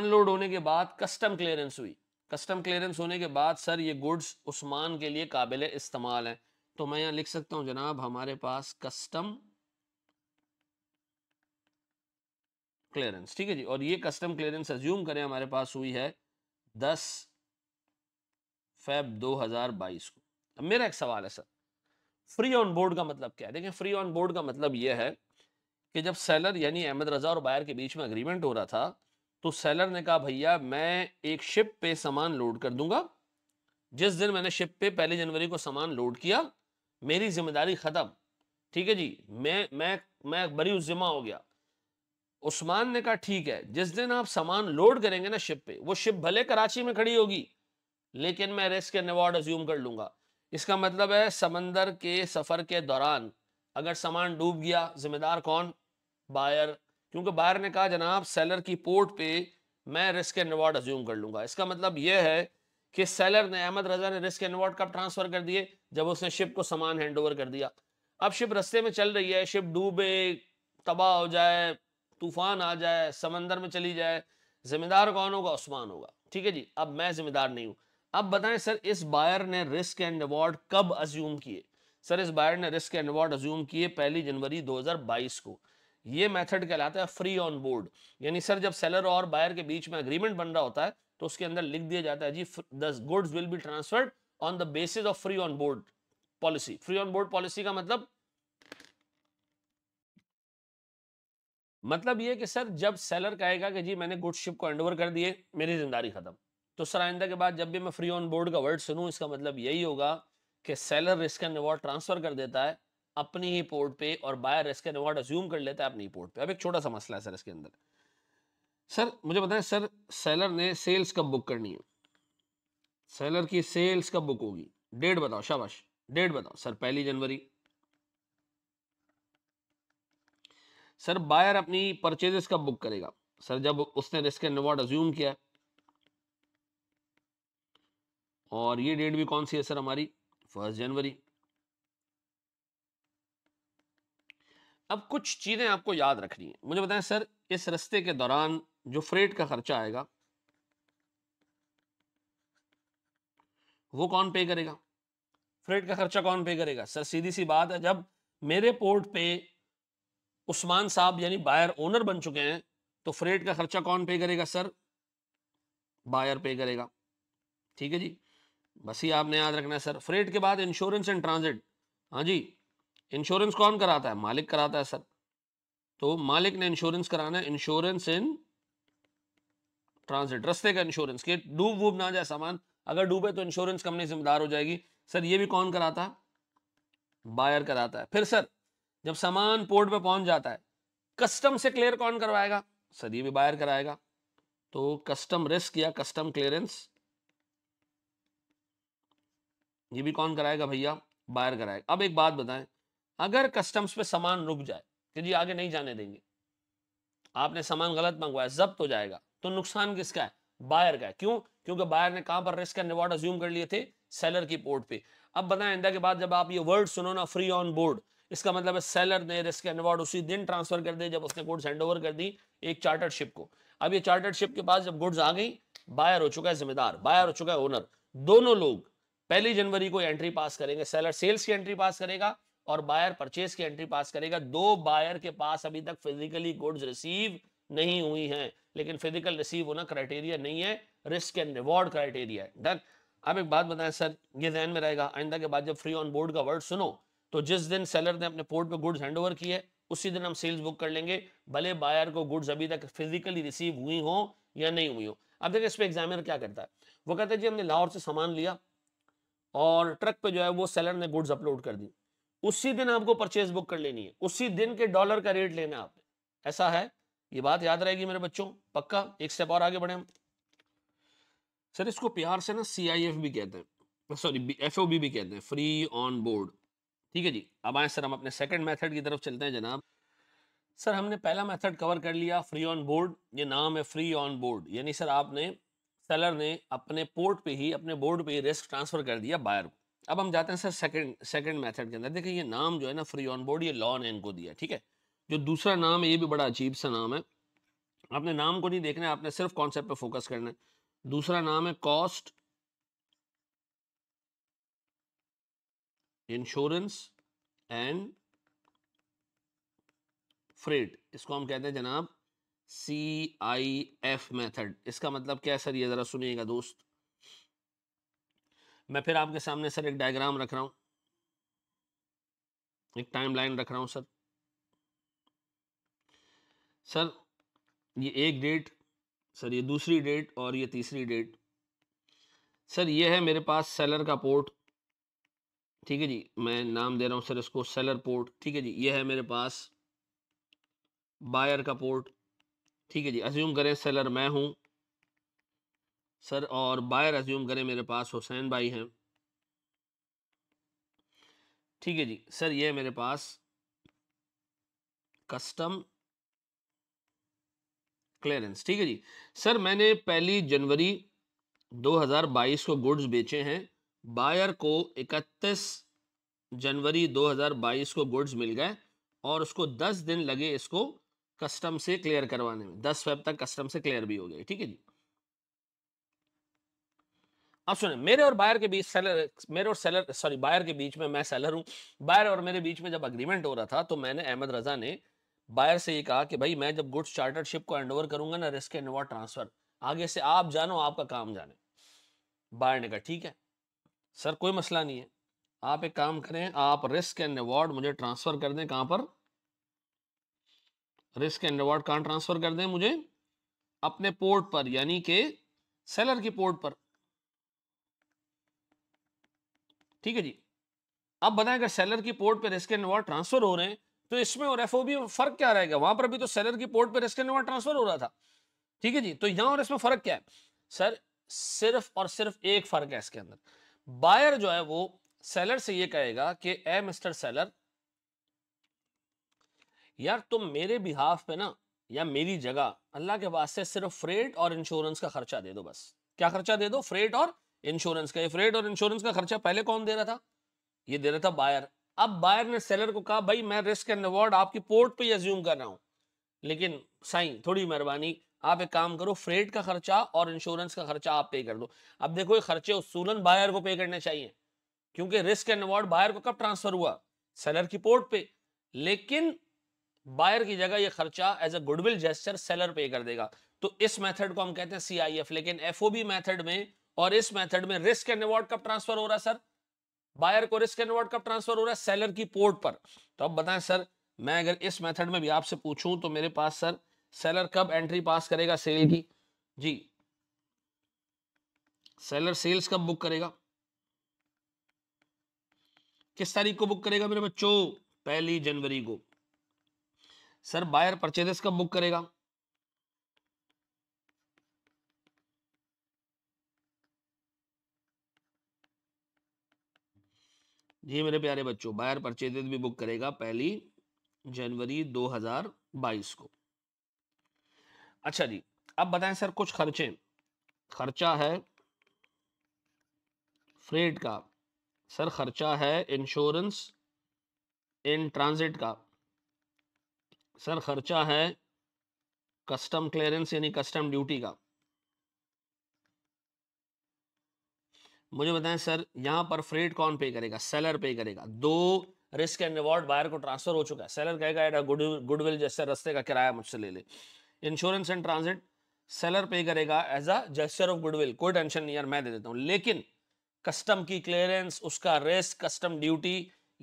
अनलोड होने के बाद कस्टम क्लियरेंस हुई कस्टम क्लियरेंस होने के बाद सर ये गुड्स उस्मान के लिए काबिल इस्तेमाल हैं तो मैं यहाँ लिख सकता हूँ जनाब हमारे पास कस्टम क्लियरेंस ठीक है जी और ये कस्टम क्लियरेंस एज्यूम करें हमारे पास हुई है दस फेब 2022 को अब मेरा एक सवाल है सर फ्री ऑन बोर्ड का मतलब क्या है देखिए फ्री ऑन बोर्ड का मतलब ये है कि जब सेलर यानी अहमद रजा और बायर के बीच में अग्रीमेंट हो रहा था तो सेलर ने कहा भैया मैं एक शिप पे सामान लोड कर दूंगा जिस दिन मैंने शिप पे पहली जनवरी को सामान लोड किया मेरी जिम्मेदारी ख़त्म ठीक है जी मैं मैं मैं उस जिम्मा हो गया उस्मान ने कहा ठीक है जिस दिन आप सामान लोड करेंगे ना शिप पे वो शिप भले कराची में खड़ी होगी लेकिन मैं रिस्क एंड अवार्ड अज्यूम कर लूंगा इसका मतलब है समंदर के सफ़र के दौरान अगर सामान डूब गया जिम्मेदार कौन बायर क्योंकि बायर ने कहा जनाब सेलर की पोर्ट पे मैं रिस्क एंड रिवॉर्ड अज्यूम कर लूंगा इसका मतलब यह है कि सेलर ने अहमद रजा ने रिस्क एंड रिवॉर्ड कब ट्रांसफर कर दिए जब उसने शिप को सामान हैंड ओवर कर दिया अब शिप रस्ते में चल रही है शिप डूबे तबाह हो जाए तूफान आ जाए समंदर में चली जाए जिम्मेदार कौन होगा उस्मान होगा ठीक है जी अब मैं जिम्मेदार नहीं हूं अब बताएं सर इस बायर ने रिस्क एंड रिवॉर्ड कब अज्यूम किए सर इस बायर ने रिस्क एंड रिवॉर्ड अज्यूम किए पहली जनवरी 2022 को ये मेथड कहलाता है फ्री ऑन बोर्ड यानी सर जब सेलर और बायर के बीच में अग्रीमेंट बन रहा होता है तो उसके अंदर लिख दिया जाता है जी the goods will be transferred on the basis of free on board policy free on board policy का मतलब मतलब ये कि सर जब सेलर कहेगा कि जी मैंने गुड शिप को हैंडओवर कर दिए मेरी जिम्मेदारी खत्म तो सर आइंदा के बाद जब भी मैं फ्री ऑन बोर्ड का वर्ड सुनूं इसका मतलब यही होगा कि seller risk and reward transfer कर देता है अपनी ही पोर्ट पे और buyer risk and award assume कर लेता है अपनी पोर्ट पे अब एक छोटा सा मसला है सर इसके अंदर सर मुझे बताएं सर सेलर ने सेल्स कब बुक करनी है सेलर की सेल्स कब बुक होगी डेट बताओ शाबाश डेट बताओ सर पहली जनवरी सर बायर अपनी परचेजेस कब बुक करेगा सर जब उसने रिस्क एंड रिवॉर्ड अज्यूम किया और ये डेट भी कौन सी है सर हमारी फर्स्ट जनवरी अब कुछ चीज़ें आपको याद रखनी है मुझे बताएं सर इस रस्ते के दौरान जो फ्रेट का खर्चा आएगा वो कौन पे करेगा फ्रेट का खर्चा कौन पे करेगा सर सीधी सी बात है जब मेरे पोर्ट पे उस्मान साहब यानी बायर ओनर बन चुके हैं तो फ्रेट का खर्चा कौन पे करेगा सर बायर पे करेगा ठीक है जी बस ही आपने याद रखना है सर फ्रेट के बाद इंश्योरेंस एंड ट्रांजिट हाँ जी इंश्योरेंस कौन कराता है मालिक कराता है सर तो मालिक ने इंश्योरेंस कराना है इंश्योरेंस इन ट्रांसिट रस्ते का इंश्योरेंस के डूब वूब ना जाए सामान अगर डूबे तो इंश्योरेंस कंपनी जिम्मेदार हो जाएगी सर ये भी कौन कराता है बायर कराता है फिर सर जब सामान पोर्ट पे पहुंच जाता है कस्टम से क्लियर कौन करवाएगा सर ये भी बायर कराएगा तो कस्टम रिस्क या कस्टम क्लियरेंस ये भी कौन कराएगा भैया बायर कराएगा अब एक बात बताएं अगर कस्टम्स पे सामान रुक जाए कि जी आगे नहीं जाने देंगे आपने सामान गलत मंगवाया जब्त हो जाएगा तो नुकसान किसका है बायर का है क्यों क्योंकि बायर ने कहां पर रिस्क एंड रिवॉर्ड अज्यूम कर लिए थे सेलर की पोर्ट पे अब बताएं इंडिया के बाद जब आप ये वर्ड सुनो ना फ्री ऑन बोर्ड इसका मतलब है सेलर ने रिस्क एंड रिवॉर्ड उसी दिन ट्रांसफर कर दी जब उसने गुड्स हैंड कर दी एक चार्टर्ड शिप को अब ये चार्टर्ड शिप के पास जब गुड्स आ गई बायर हो चुका है जिम्मेदार बायर हो चुका है ओनर दोनों लोग पहली जनवरी को एंट्री पास करेंगे सेलर सेल्स की एंट्री पास करेगा और बायर परचेज की एंट्री पास करेगा दो बायर के पास अभी तक फिजिकली गुड्स रिसीव नहीं हुई हैं लेकिन फिजिकल रिसीव होना क्राइटेरिया नहीं है रिस्क एंड रिवॉर्ड क्राइटेरिया है डन अब एक बात बताएं सर ये जहन में रहेगा आइंदा के बाद जब फ्री ऑन बोर्ड का वर्ड सुनो तो जिस दिन सेलर ने अपने पोर्ट पे गुड्स हैंड ओवर किए उसी दिन हम सेल्स बुक कर लेंगे भले बायर को गुड्स अभी तक फिजिकली रिसीव हुई हो या नहीं हुई हो अब देखिए इस पर एग्जामिनर क्या करता है वो कहता है जी हमने लाहौर से सामान लिया और ट्रक पे जो है वो सेलर ने गुड्स अपलोड कर दी उसी दिन आपको परचेज बुक कर लेनी है उसी दिन के डॉलर का रेट लेना है आपने ऐसा है ये बात याद रहेगी मेरे बच्चों पक्का एक स्टेप और आगे बढ़े हम सर इसको प्यार से ना सी आई एफ भी कहते हैं सॉरी एफ ओ बी भी कहते हैं फ्री ऑन बोर्ड ठीक है जी अब आए सर हम अपने सेकंड मेथड की तरफ चलते हैं जनाब सर हमने पहला मेथड कवर कर लिया फ्री ऑन बोर्ड ये नाम है फ्री ऑन बोर्ड यानी सर आपने सेलर ने अपने पोर्ट पे ही अपने बोर्ड पे ही रिस्क ट्रांसफर कर दिया बायर को अब हम जाते हैं सर सेकंड सेकंड मेथड के अंदर देखिए ये नाम जो है ना फ्री ऑन बोर्ड ये लॉ ने इनको दिया ठीक है जो दूसरा नाम है ये भी बड़ा अजीब सा नाम है आपने नाम को नहीं देखना है आपने सिर्फ कॉन्सेप्ट पे फोकस करना है दूसरा नाम है कॉस्ट इंश्योरेंस एंड फ्रेट इसको हम कहते हैं जनाब सी आई एफ मैथड इसका मतलब क्या है सर ये ज़रा सुनिएगा दोस्त मैं फिर आपके सामने सर एक डायग्राम रख रहा हूँ एक टाइम लाइन रख रहा हूँ सर सर ये एक डेट सर ये दूसरी डेट और ये तीसरी डेट सर ये है मेरे पास सेलर का पोर्ट ठीक है जी मैं नाम दे रहा हूँ सर इसको सेलर पोर्ट ठीक है जी ये है मेरे पास बायर का पोर्ट ठीक है जी अज्यूम करें सेलर मैं हूँ सर और बायर एज्यूम करें मेरे पास हुसैन भाई हैं ठीक है जी सर ये मेरे पास कस्टम क्लियरेंस ठीक है जी सर मैंने पहली जनवरी 2022 को गुड्स बेचे हैं बायर को 31 जनवरी 2022 को गुड्स मिल गए और उसको 10 दिन लगे इसको कस्टम से क्लियर करवाने में 10 फेब तक कस्टम से क्लियर भी हो गए ठीक है जी अब सुने मेरे और बायर के बीच सेलर मेरे और सेलर सॉरी बायर के बीच में मैं सेलर हूँ बायर और मेरे बीच में जब अग्रीमेंट हो रहा था तो मैंने अहमद रजा ने बायर से ये कहा कि भाई मैं जब गुड्स चार्टरशिप को हैंड करूंगा ना रिस्क एंड ओवर ट्रांसफर आगे से आप जानो आपका काम जाने बायर ने कहा ठीक है सर कोई मसला नहीं है आप एक काम करें आप रिस्क एंड अवार्ड मुझे ट्रांसफर कर दें कहां पर रिस्क एंड अवार्ड कहां ट्रांसफर कर दें मुझे अपने पोर्ट पर यानी कि सेलर की पोर्ट पर ठीक है जी अब बताएं अगर सेलर की पोर्ट पर रिस्क एंड रिवॉर्ड ट्रांसफर हो रहे हैं तो इसमें और एफ में फर्क क्या रहेगा वहां पर भी तो सेलर की पोर्ट पर रिस्क एंड रिवॉर्ड ट्रांसफर हो रहा था ठीक है जी तो यहां और इसमें फर्क क्या है सर सिर्फ और सिर्फ एक फर्क है इसके अंदर बायर जो है वो सेलर से ये कहेगा कि ए मिस्टर सेलर यार तुम मेरे बिहाफ पे ना या मेरी जगह अल्लाह के वास्ते सिर्फ फ्रेट और इंश्योरेंस का खर्चा दे दो बस क्या खर्चा दे दो फ्रेट और इंश्योरेंस का इफ रेट और इंश्योरेंस का खर्चा पहले कौन दे रहा था ये दे रहा था बायर अब बायर ने सेलर को कहा भाई मैं रिस्क एंड रिवॉर्ड आपकी पोर्ट पे एज्यूम कर रहा हूँ लेकिन साई थोड़ी मेहरबानी आप एक काम करो फ्रेट का खर्चा और इंश्योरेंस का खर्चा आप पे कर दो अब देखो ये खर्चे उसूलन बायर को पे करने चाहिए क्योंकि रिस्क एंड रिवॉर्ड बायर को कब ट्रांसफर हुआ सेलर की पोर्ट पे लेकिन बायर की जगह ये खर्चा as a goodwill gesture seller pay कर देगा तो इस मेथड को हम कहते हैं सीआईएफ लेकिन एफओबी मेथड में और इस मेथड में रिस्क एंड रिवॉर्ड कब ट्रांसफर हो रहा है सर बायर को रिस्क एंड रिवॉर्ड कब ट्रांसफर हो रहा है सेलर की पोर्ट पर तो अब बताएं सर मैं अगर इस मेथड में भी आपसे पूछूं तो मेरे पास सर सेलर कब एंट्री पास करेगा सेल की जी सेलर सेल्स कब बुक करेगा किस तारीख को बुक करेगा मेरे बच्चों पहली जनवरी को सर बायर परचेजेस कब बुक करेगा जी मेरे प्यारे बच्चों बायर परचेजेज भी बुक करेगा पहली जनवरी 2022 को अच्छा जी अब बताएं सर कुछ खर्चे खर्चा है फ्रेट का सर खर्चा है इंश्योरेंस इन ट्रांजिट का सर खर्चा है कस्टम क्लियरेंस यानी कस्टम ड्यूटी का मुझे बताएं सर यहाँ पर फ्रेट कौन पे करेगा सेलर पे करेगा दो रिस्क एंड रिवॉर्ड बायर को ट्रांसफर हो चुका है सेलर कहेगा एट गुड गुडविल जैसे रस्ते का किराया मुझसे ले ले insurance and transit seller pay करेगा as a gesture of goodwill कोई टेंशन नहीं यार मैं दे देता हूँ लेकिन कस्टम की क्लियरेंस उसका रिस्क कस्टम ड्यूटी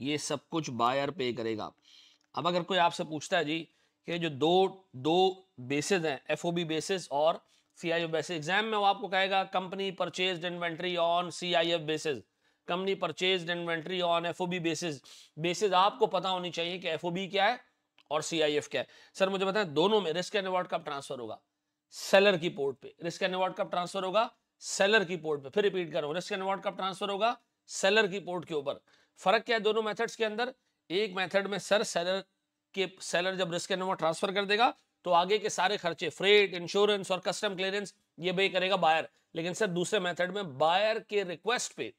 ये सब कुछ बायर पे करेगा अब अगर कोई आपसे पूछता है जी कि जो दो दो बेसिस हैं एफ बेसिस और C I F basis exam में वो आपको कहेगा company purchase inventory on C I F basis company purchase inventory on F O B basis basis आपको पता होनी चाहिए कि एफ ओ बी क्या है और सी आई एफ क्या है सर मुझे बताएं दोनों में रिस्क एंड अवार्ड कब ट्रांसफर होगा सेलर की पोर्ट पे रिस्क एंड अवार्ड कब ट्रांसफर होगा सेलर की पोर्ट पे फिर रिपीट करो रिस्क एंड अवार्ड कब ट्रांसफर होगा सेलर की पोर्ट के ऊपर फर्क क्या है दोनों मेथड्स के अंदर एक मेथड में सर सेलर के सेलर जब रिस्क एंड अवार्ड ट्रांसफर कर देगा तो आगे के सारे खर्चे फ्रेट इंश्योरेंस और कस्टम क्लियरेंस ये भी करेगा बायर लेकिन सर दूसरे मेथड में बायर के रिक्वेस्ट पे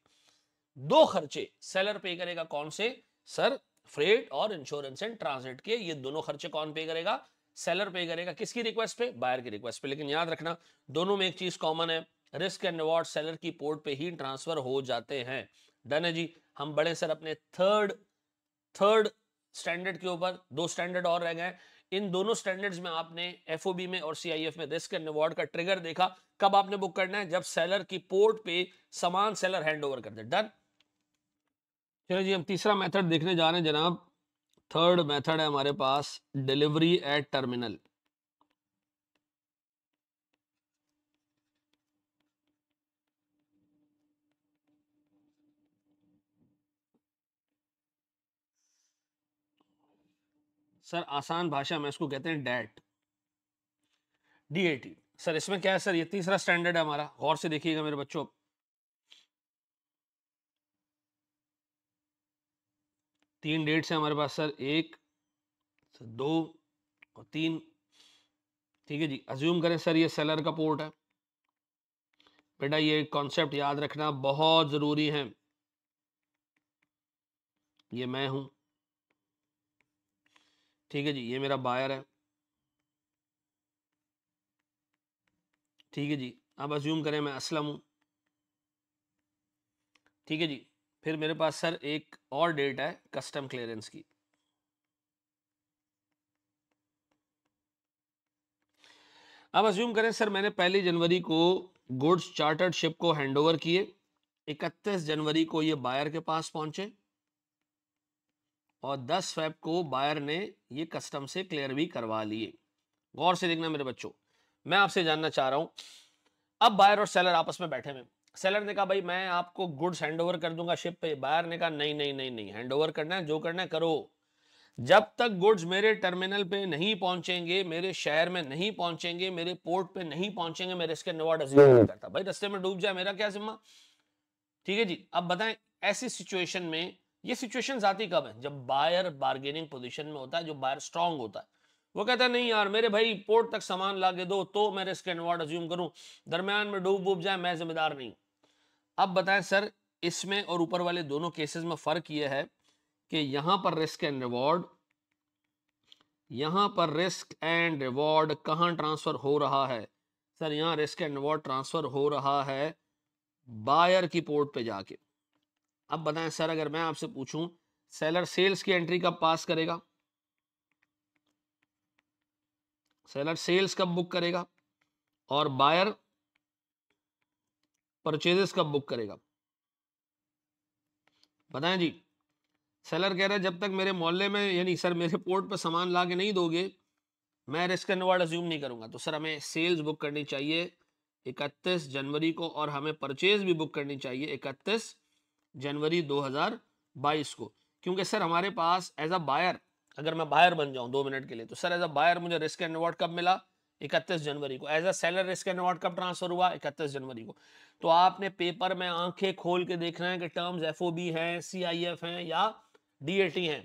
दो खर्चे सेलर पे करेगा कौन से सर फ्रेट और इंश्योरेंस एंड ट्रांसिट के ये दोनों खर्चे कौन पे करेगा सेलर पे करेगा किसकी रिक्वेस्ट पे बायर की रिक्वेस्ट पे लेकिन याद रखना दोनों में एक चीज कॉमन है रिस्क एंड रिवॉर्ड सेलर की पोर्ट पे ही ट्रांसफर हो जाते हैं डन है जी हम बड़े सर अपने थर्ड थर्ड स्टैंडर्ड के ऊपर दो स्टैंडर्ड और रह गए इन दोनों स्टैंडर्ड्स में आपने एफ में और सी में रिस्क एंड रिवॉर्ड का ट्रिगर देखा कब आपने बुक करना है जब सेलर की पोर्ट पे सामान सेलर हैंड ओवर कर दे डन चलो जी हम तीसरा मेथड देखने जा रहे हैं जनाब थर्ड मेथड है हमारे पास डिलीवरी एट टर्मिनल सर आसान भाषा में इसको कहते हैं DAT D A T sir इसमें क्या है सर ये तीसरा स्टैंडर्ड है हमारा गौर से देखिएगा मेरे बच्चों तीन डेट्स हैं हमारे पास सर एक सर दो और तीन ठीक है जी अज्यूम करें सर ये सेलर का पोर्ट है बेटा ये कॉन्सेप्ट याद रखना बहुत ज़रूरी है ये मैं हूं ठीक है जी ये मेरा बायर है ठीक है जी अब अज्यूम करें मैं असलम हूँ ठीक है जी फिर मेरे पास सर एक और डेट है कस्टम क्लियरेंस की अब अज्यूम करें सर मैंने पहली जनवरी को गुड्स चार्टर्ड शिप को हैंडओवर किए 31 जनवरी को ये बायर के पास पहुंचे और 10 फेब को बायर ने ये कस्टम से क्लियर भी करवा लिए गौर से देखना मेरे बच्चों मैं आपसे जानना चाह रहा हूं अब बायर और सेलर आपस में बैठे हुए सेलर ने कहा भाई मैं आपको गुड्स हैंड ओवर कर दूंगा शिप पे बायर ने कहा नहीं नहीं नहीं नहीं हैंड ओवर करना है जो करना है करो जब तक गुड्स मेरे टर्मिनल पे नहीं पहुंचेंगे मेरे शहर में नहीं पहुंचेंगे मेरे पोर्ट पे नहीं पहुंचेंगे मैं इसके नवाडा नहीं करता भाई रस्ते में डूब जाए मेरा क्या जिम्मा ठीक है जी अब बताएं ऐसी सिचुएशन में ये सिचुएशन आती कब है जब बायर बार्गेनिंग पोजीशन में होता है जो बायर स्ट्रांग होता है वो कहता है नहीं यार मेरे भाई पोर्ट तक सामान ला दो तो मैं रिस्क एंड वार्ड अज्यूम करूं दरमियान में डूब डूब जाए मैं जिम्मेदार नहीं अब बताएं सर इसमें और ऊपर वाले दोनों केसेस में फर्क यह है कि यहां पर रिस्क एंड रिवॉर्ड यहां पर रिस्क एंड रिवॉर्ड कहां ट्रांसफर हो रहा है सर यहां रिस्क एंड रिवॉर्ड ट्रांसफर हो रहा है बायर की पोर्ट पे जाके अब बताएं सर अगर मैं आपसे पूछूं सेलर सेल्स की एंट्री कब पास करेगा सेलर सेल्स कब बुक करेगा और बायर परचेजेस कब बुक करेगा बताएं जी सेलर कह रहा है जब तक मेरे मोहल्ले में यानी सर मेरे पोर्ट पर सामान ला के नहीं दोगे मैं रिस्क एंड रिवार्ड अज्यूम नहीं करूंगा तो सर हमें सेल्स बुक करनी चाहिए इकतीस जनवरी को और हमें परचेज भी बुक करनी चाहिए इकतीस जनवरी 2022 को क्योंकि सर हमारे पास एज अ बायर अगर मैं बायर बन जाऊं दो मिनट के लिए तो सर एज अ बायर मुझे रिस्क एंड रिवॉर्ड कब मिला 31 जनवरी को as a seller risk and reward कब ट्रांसफर हुआ 31 जनवरी को तो आपने पेपर में आंखें खोल के देखना है कि टर्म्स एफ हैं सी हैं या डी हैं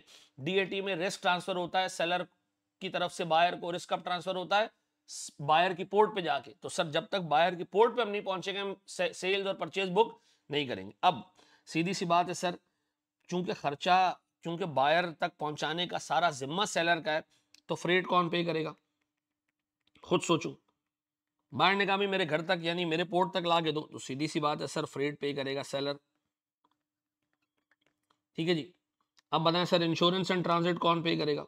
डी में रिस्क ट्रांसफर होता है सेलर की तरफ से बायर को रिस्क कब ट्रांसफर होता है बायर की पोर्ट पे जाके तो सर जब तक बायर की पोर्ट पे हम नहीं पहुंचेंगे हम से, सेल्स और परचेज बुक नहीं करेंगे अब सीधी सी बात है सर चूंकि खर्चा चूंकि बायर तक पहुंचाने का सारा जिम्मा सेलर का है तो फ्रेट कौन पे करेगा खुद सोचो बायर ने कहा भी मेरे घर तक यानी मेरे पोर्ट तक ला के दो तो सीधी सी बात है सर फ्रेट पे करेगा सेलर ठीक है जी अब बताएं सर इंश्योरेंस एंड ट्रांसिट कौन पे करेगा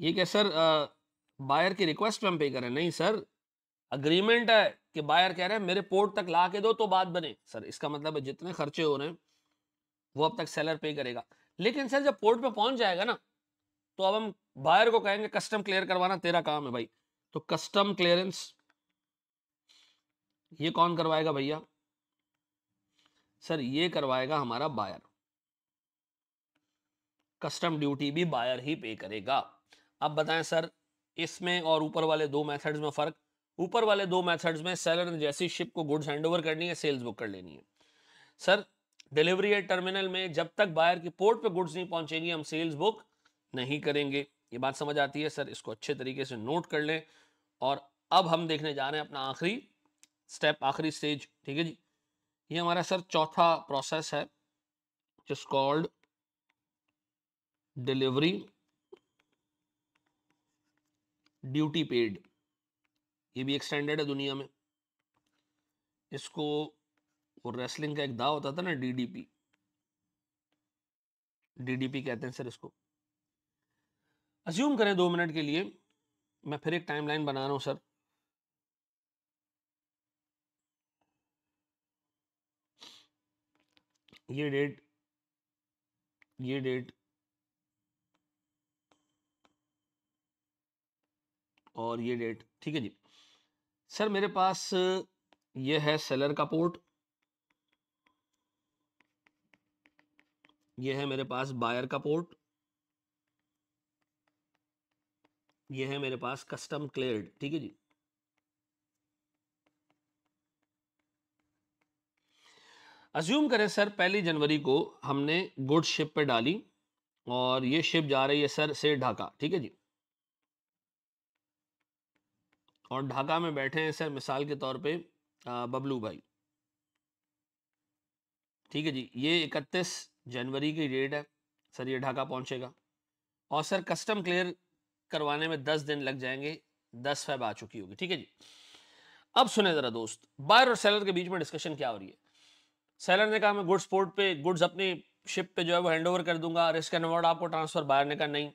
ये क्या सर आ, बायर की रिक्वेस्ट पे हम पे करें नहीं सर अग्रीमेंट है कि बायर कह रहे हैं मेरे पोर्ट तक ला के दो तो बात बने सर इसका मतलब है जितने खर्चे हो रहे हैं वो अब तक सेलर पे करेगा लेकिन सर जब पोर्ट पे पहुंच जाएगा ना तो अब हम बायर को कहेंगे कस्टम क्लियर करवाना तेरा काम है भाई तो कस्टम क्लियरेंस ये कौन करवाएगा भैया सर ये करवाएगा हमारा बायर कस्टम ड्यूटी भी बायर ही पे करेगा अब बताएं सर इसमें और ऊपर वाले दो मेथड्स में फर्क ऊपर वाले दो मेथड्स में सेलर ने जैसी शिप को गुड्स हैंड ओवर करनी है सेल्स बुक कर लेनी है सर डिलीवरी एट टर्मिनल में जब तक बायर की पोर्ट पे गुड्स नहीं पहुंचेंगे हम सेल्स बुक नहीं करेंगे ये बात समझ आती है सर इसको अच्छे तरीके से नोट कर लें और अब हम देखने जा रहे हैं अपना आखिरी स्टेप आखिरी स्टेज ठीक है जी ये हमारा सर चौथा प्रोसेस है जिस कॉल्ड डिलीवरी ड्यूटी पेड ये भी एक स्टैंडर्ड है दुनिया में इसको वो रेसलिंग का एक दाव होता था ना डीडीपी डीडीपी कहते हैं सर इसको अज्यूम करें दो मिनट के लिए मैं फिर एक टाइमलाइन बना रहा हूँ सर ये डेट ये डेट और ये डेट ठीक है जी सर मेरे पास ये है सेलर का पोर्ट ये है मेरे पास बायर का पोर्ट ये है मेरे पास कस्टम क्लेयर्ड ठीक है जी अज्यूम करें सर पहली जनवरी को हमने गुड शिप पे डाली और ये शिप जा रही है सर से ढाका ठीक है जी और ढाका में बैठे हैं सर मिसाल के तौर पे बबलू भाई ठीक है जी ये 31 जनवरी की डेट है सर ये ढाका पहुंचेगा और सर कस्टम क्लियर करवाने में 10 दिन लग जाएंगे 10 फैब आ चुकी होगी ठीक है जी अब सुने ज़रा दोस्त बायर और सेलर के बीच में डिस्कशन क्या हो रही है सेलर ने कहा मैं गुड्स पोर्ट पे गुड्स अपने शिप पे जो है वो हैंड ओवर कर दूंगा रिस्क एंड अवार्ड आपको ट्रांसफ़र बायर ने कहा नहीं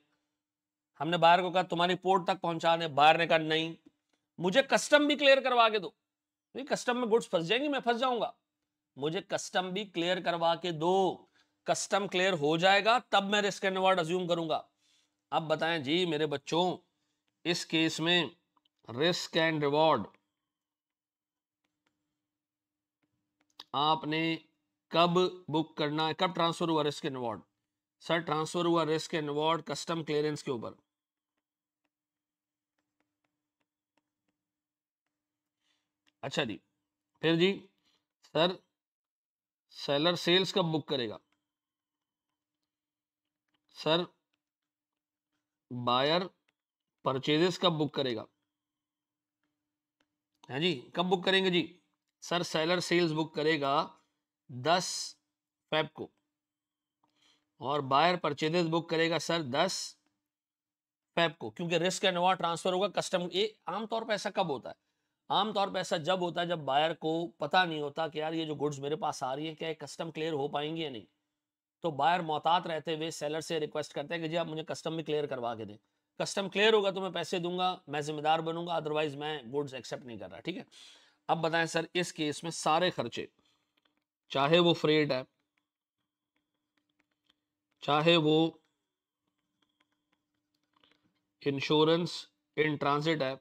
हमने बायर को कहा तुम्हारी पोर्ट तक पहुंचा दें बायर ने कहा नहीं मुझे कस्टम भी क्लियर करवा के दो नहीं कस्टम में गुड्स फंस जाएंगे मैं फंस जाऊंगा मुझे कस्टम भी क्लियर करवा के दो कस्टम क्लियर हो जाएगा तब मैं रिस्क एंड रिवार्ड अज्यूम करूंगा अब बताएं जी मेरे बच्चों इस केस में रिस्क एंड रिवॉर्ड आपने कब बुक करना है कब ट्रांसफर हुआ risk and reward sir transfer हुआ risk and reward custom clearance के ऊपर अच्छा जी फिर जी सर सेलर सेल्स कब बुक करेगा सर बायर परचेजेस कब बुक करेगा है हाँ जी कब बुक करेंगे जी सर सेलर सेल्स बुक करेगा दस फेब को और बायर परचेजेस बुक करेगा सर दस फेब को क्योंकि रिस्क एंड नवा ट्रांसफर होगा कस्टम ये आमतौर पर ऐसा कब होता है आमतौर पर ऐसा जब होता है जब बायर को पता नहीं होता कि यार ये जो गुड्स मेरे पास आ रही है क्या कस्टम क्लियर हो पाएंगे या नहीं तो बायर मोहतात रहते हुए सेलर से रिक्वेस्ट करते हैं कि जी आप मुझे कस्टम भी क्लियर करवा के दें कस्टम क्लियर होगा तो मैं पैसे दूंगा मैं जिम्मेदार बनूंगा अदरवाइज मैं गुड्स एक्सेप्ट नहीं कर रहा ठीक है अब बताएं सर इस केस में सारे खर्चे चाहे वो फ्रेड है चाहे वो इंश्योरेंस इन ट्रांजिट है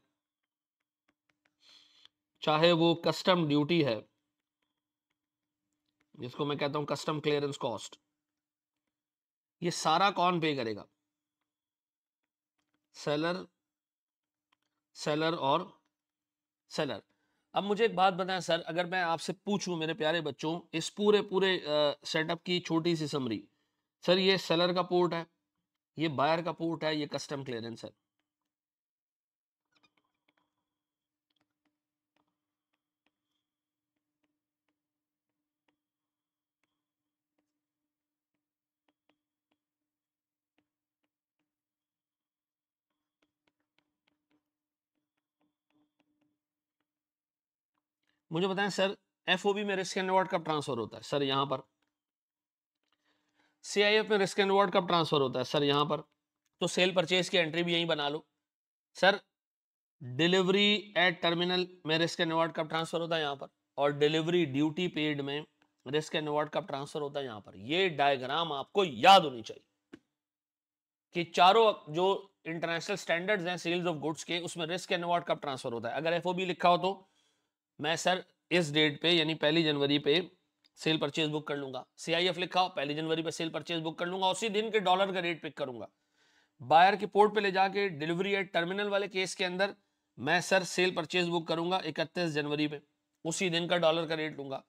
चाहे वो कस्टम ड्यूटी है जिसको मैं कहता हूं कस्टम क्लियरेंस कॉस्ट ये सारा कौन पे करेगा सेलर सेलर और सेलर अब मुझे एक बात बताएं सर अगर मैं आपसे पूछूं मेरे प्यारे बच्चों इस पूरे पूरे सेटअप की छोटी सी समरी सर ये सेलर का पोर्ट है ये बायर का पोर्ट है ये कस्टम क्लियरेंस है मुझे बताएं सर एफ में रिस्क एंड रिवॉर्ड कब ट्रांसफर होता है सर यहाँ पर सी में रिस्क एंड रिवॉर्ड कब ट्रांसफर होता है सर यहां पर तो सेल परचेज की एंट्री भी यहीं बना लो सर डिलीवरी एट टर्मिनल में रिस्क एंड रिवॉर्ड कब ट्रांसफर होता है यहां पर और डिलीवरी ड्यूटी पेड में रिस्क एंड रिवॉर्ड कब ट्रांसफर होता है यहां पर यह डायग्राम आपको याद होनी चाहिए कि चारों जो इंटरनेशनल स्टैंडर्ड्स हैं सेल्स ऑफ गुड्स के उसमें रिस्क एंड रिवॉर्ड कब ट्रांसफर होता है अगर एफ लिखा हो तो मैं सर इस डेट पे यानी पहली जनवरी पे सेल परचेज बुक कर लूंगा सीआईएफ लिखा हो पहली जनवरी पे सेल परचेज बुक कर लूंगा उसी दिन के डॉलर का रेट पिक करूंगा बायर के पोर्ट पे ले जाके डिलीवरी एट टर्मिनल वाले केस के अंदर मैं सर सेल परचेज बुक करूंगा इकतीस जनवरी पे उसी दिन का डॉलर का रेट लूंगा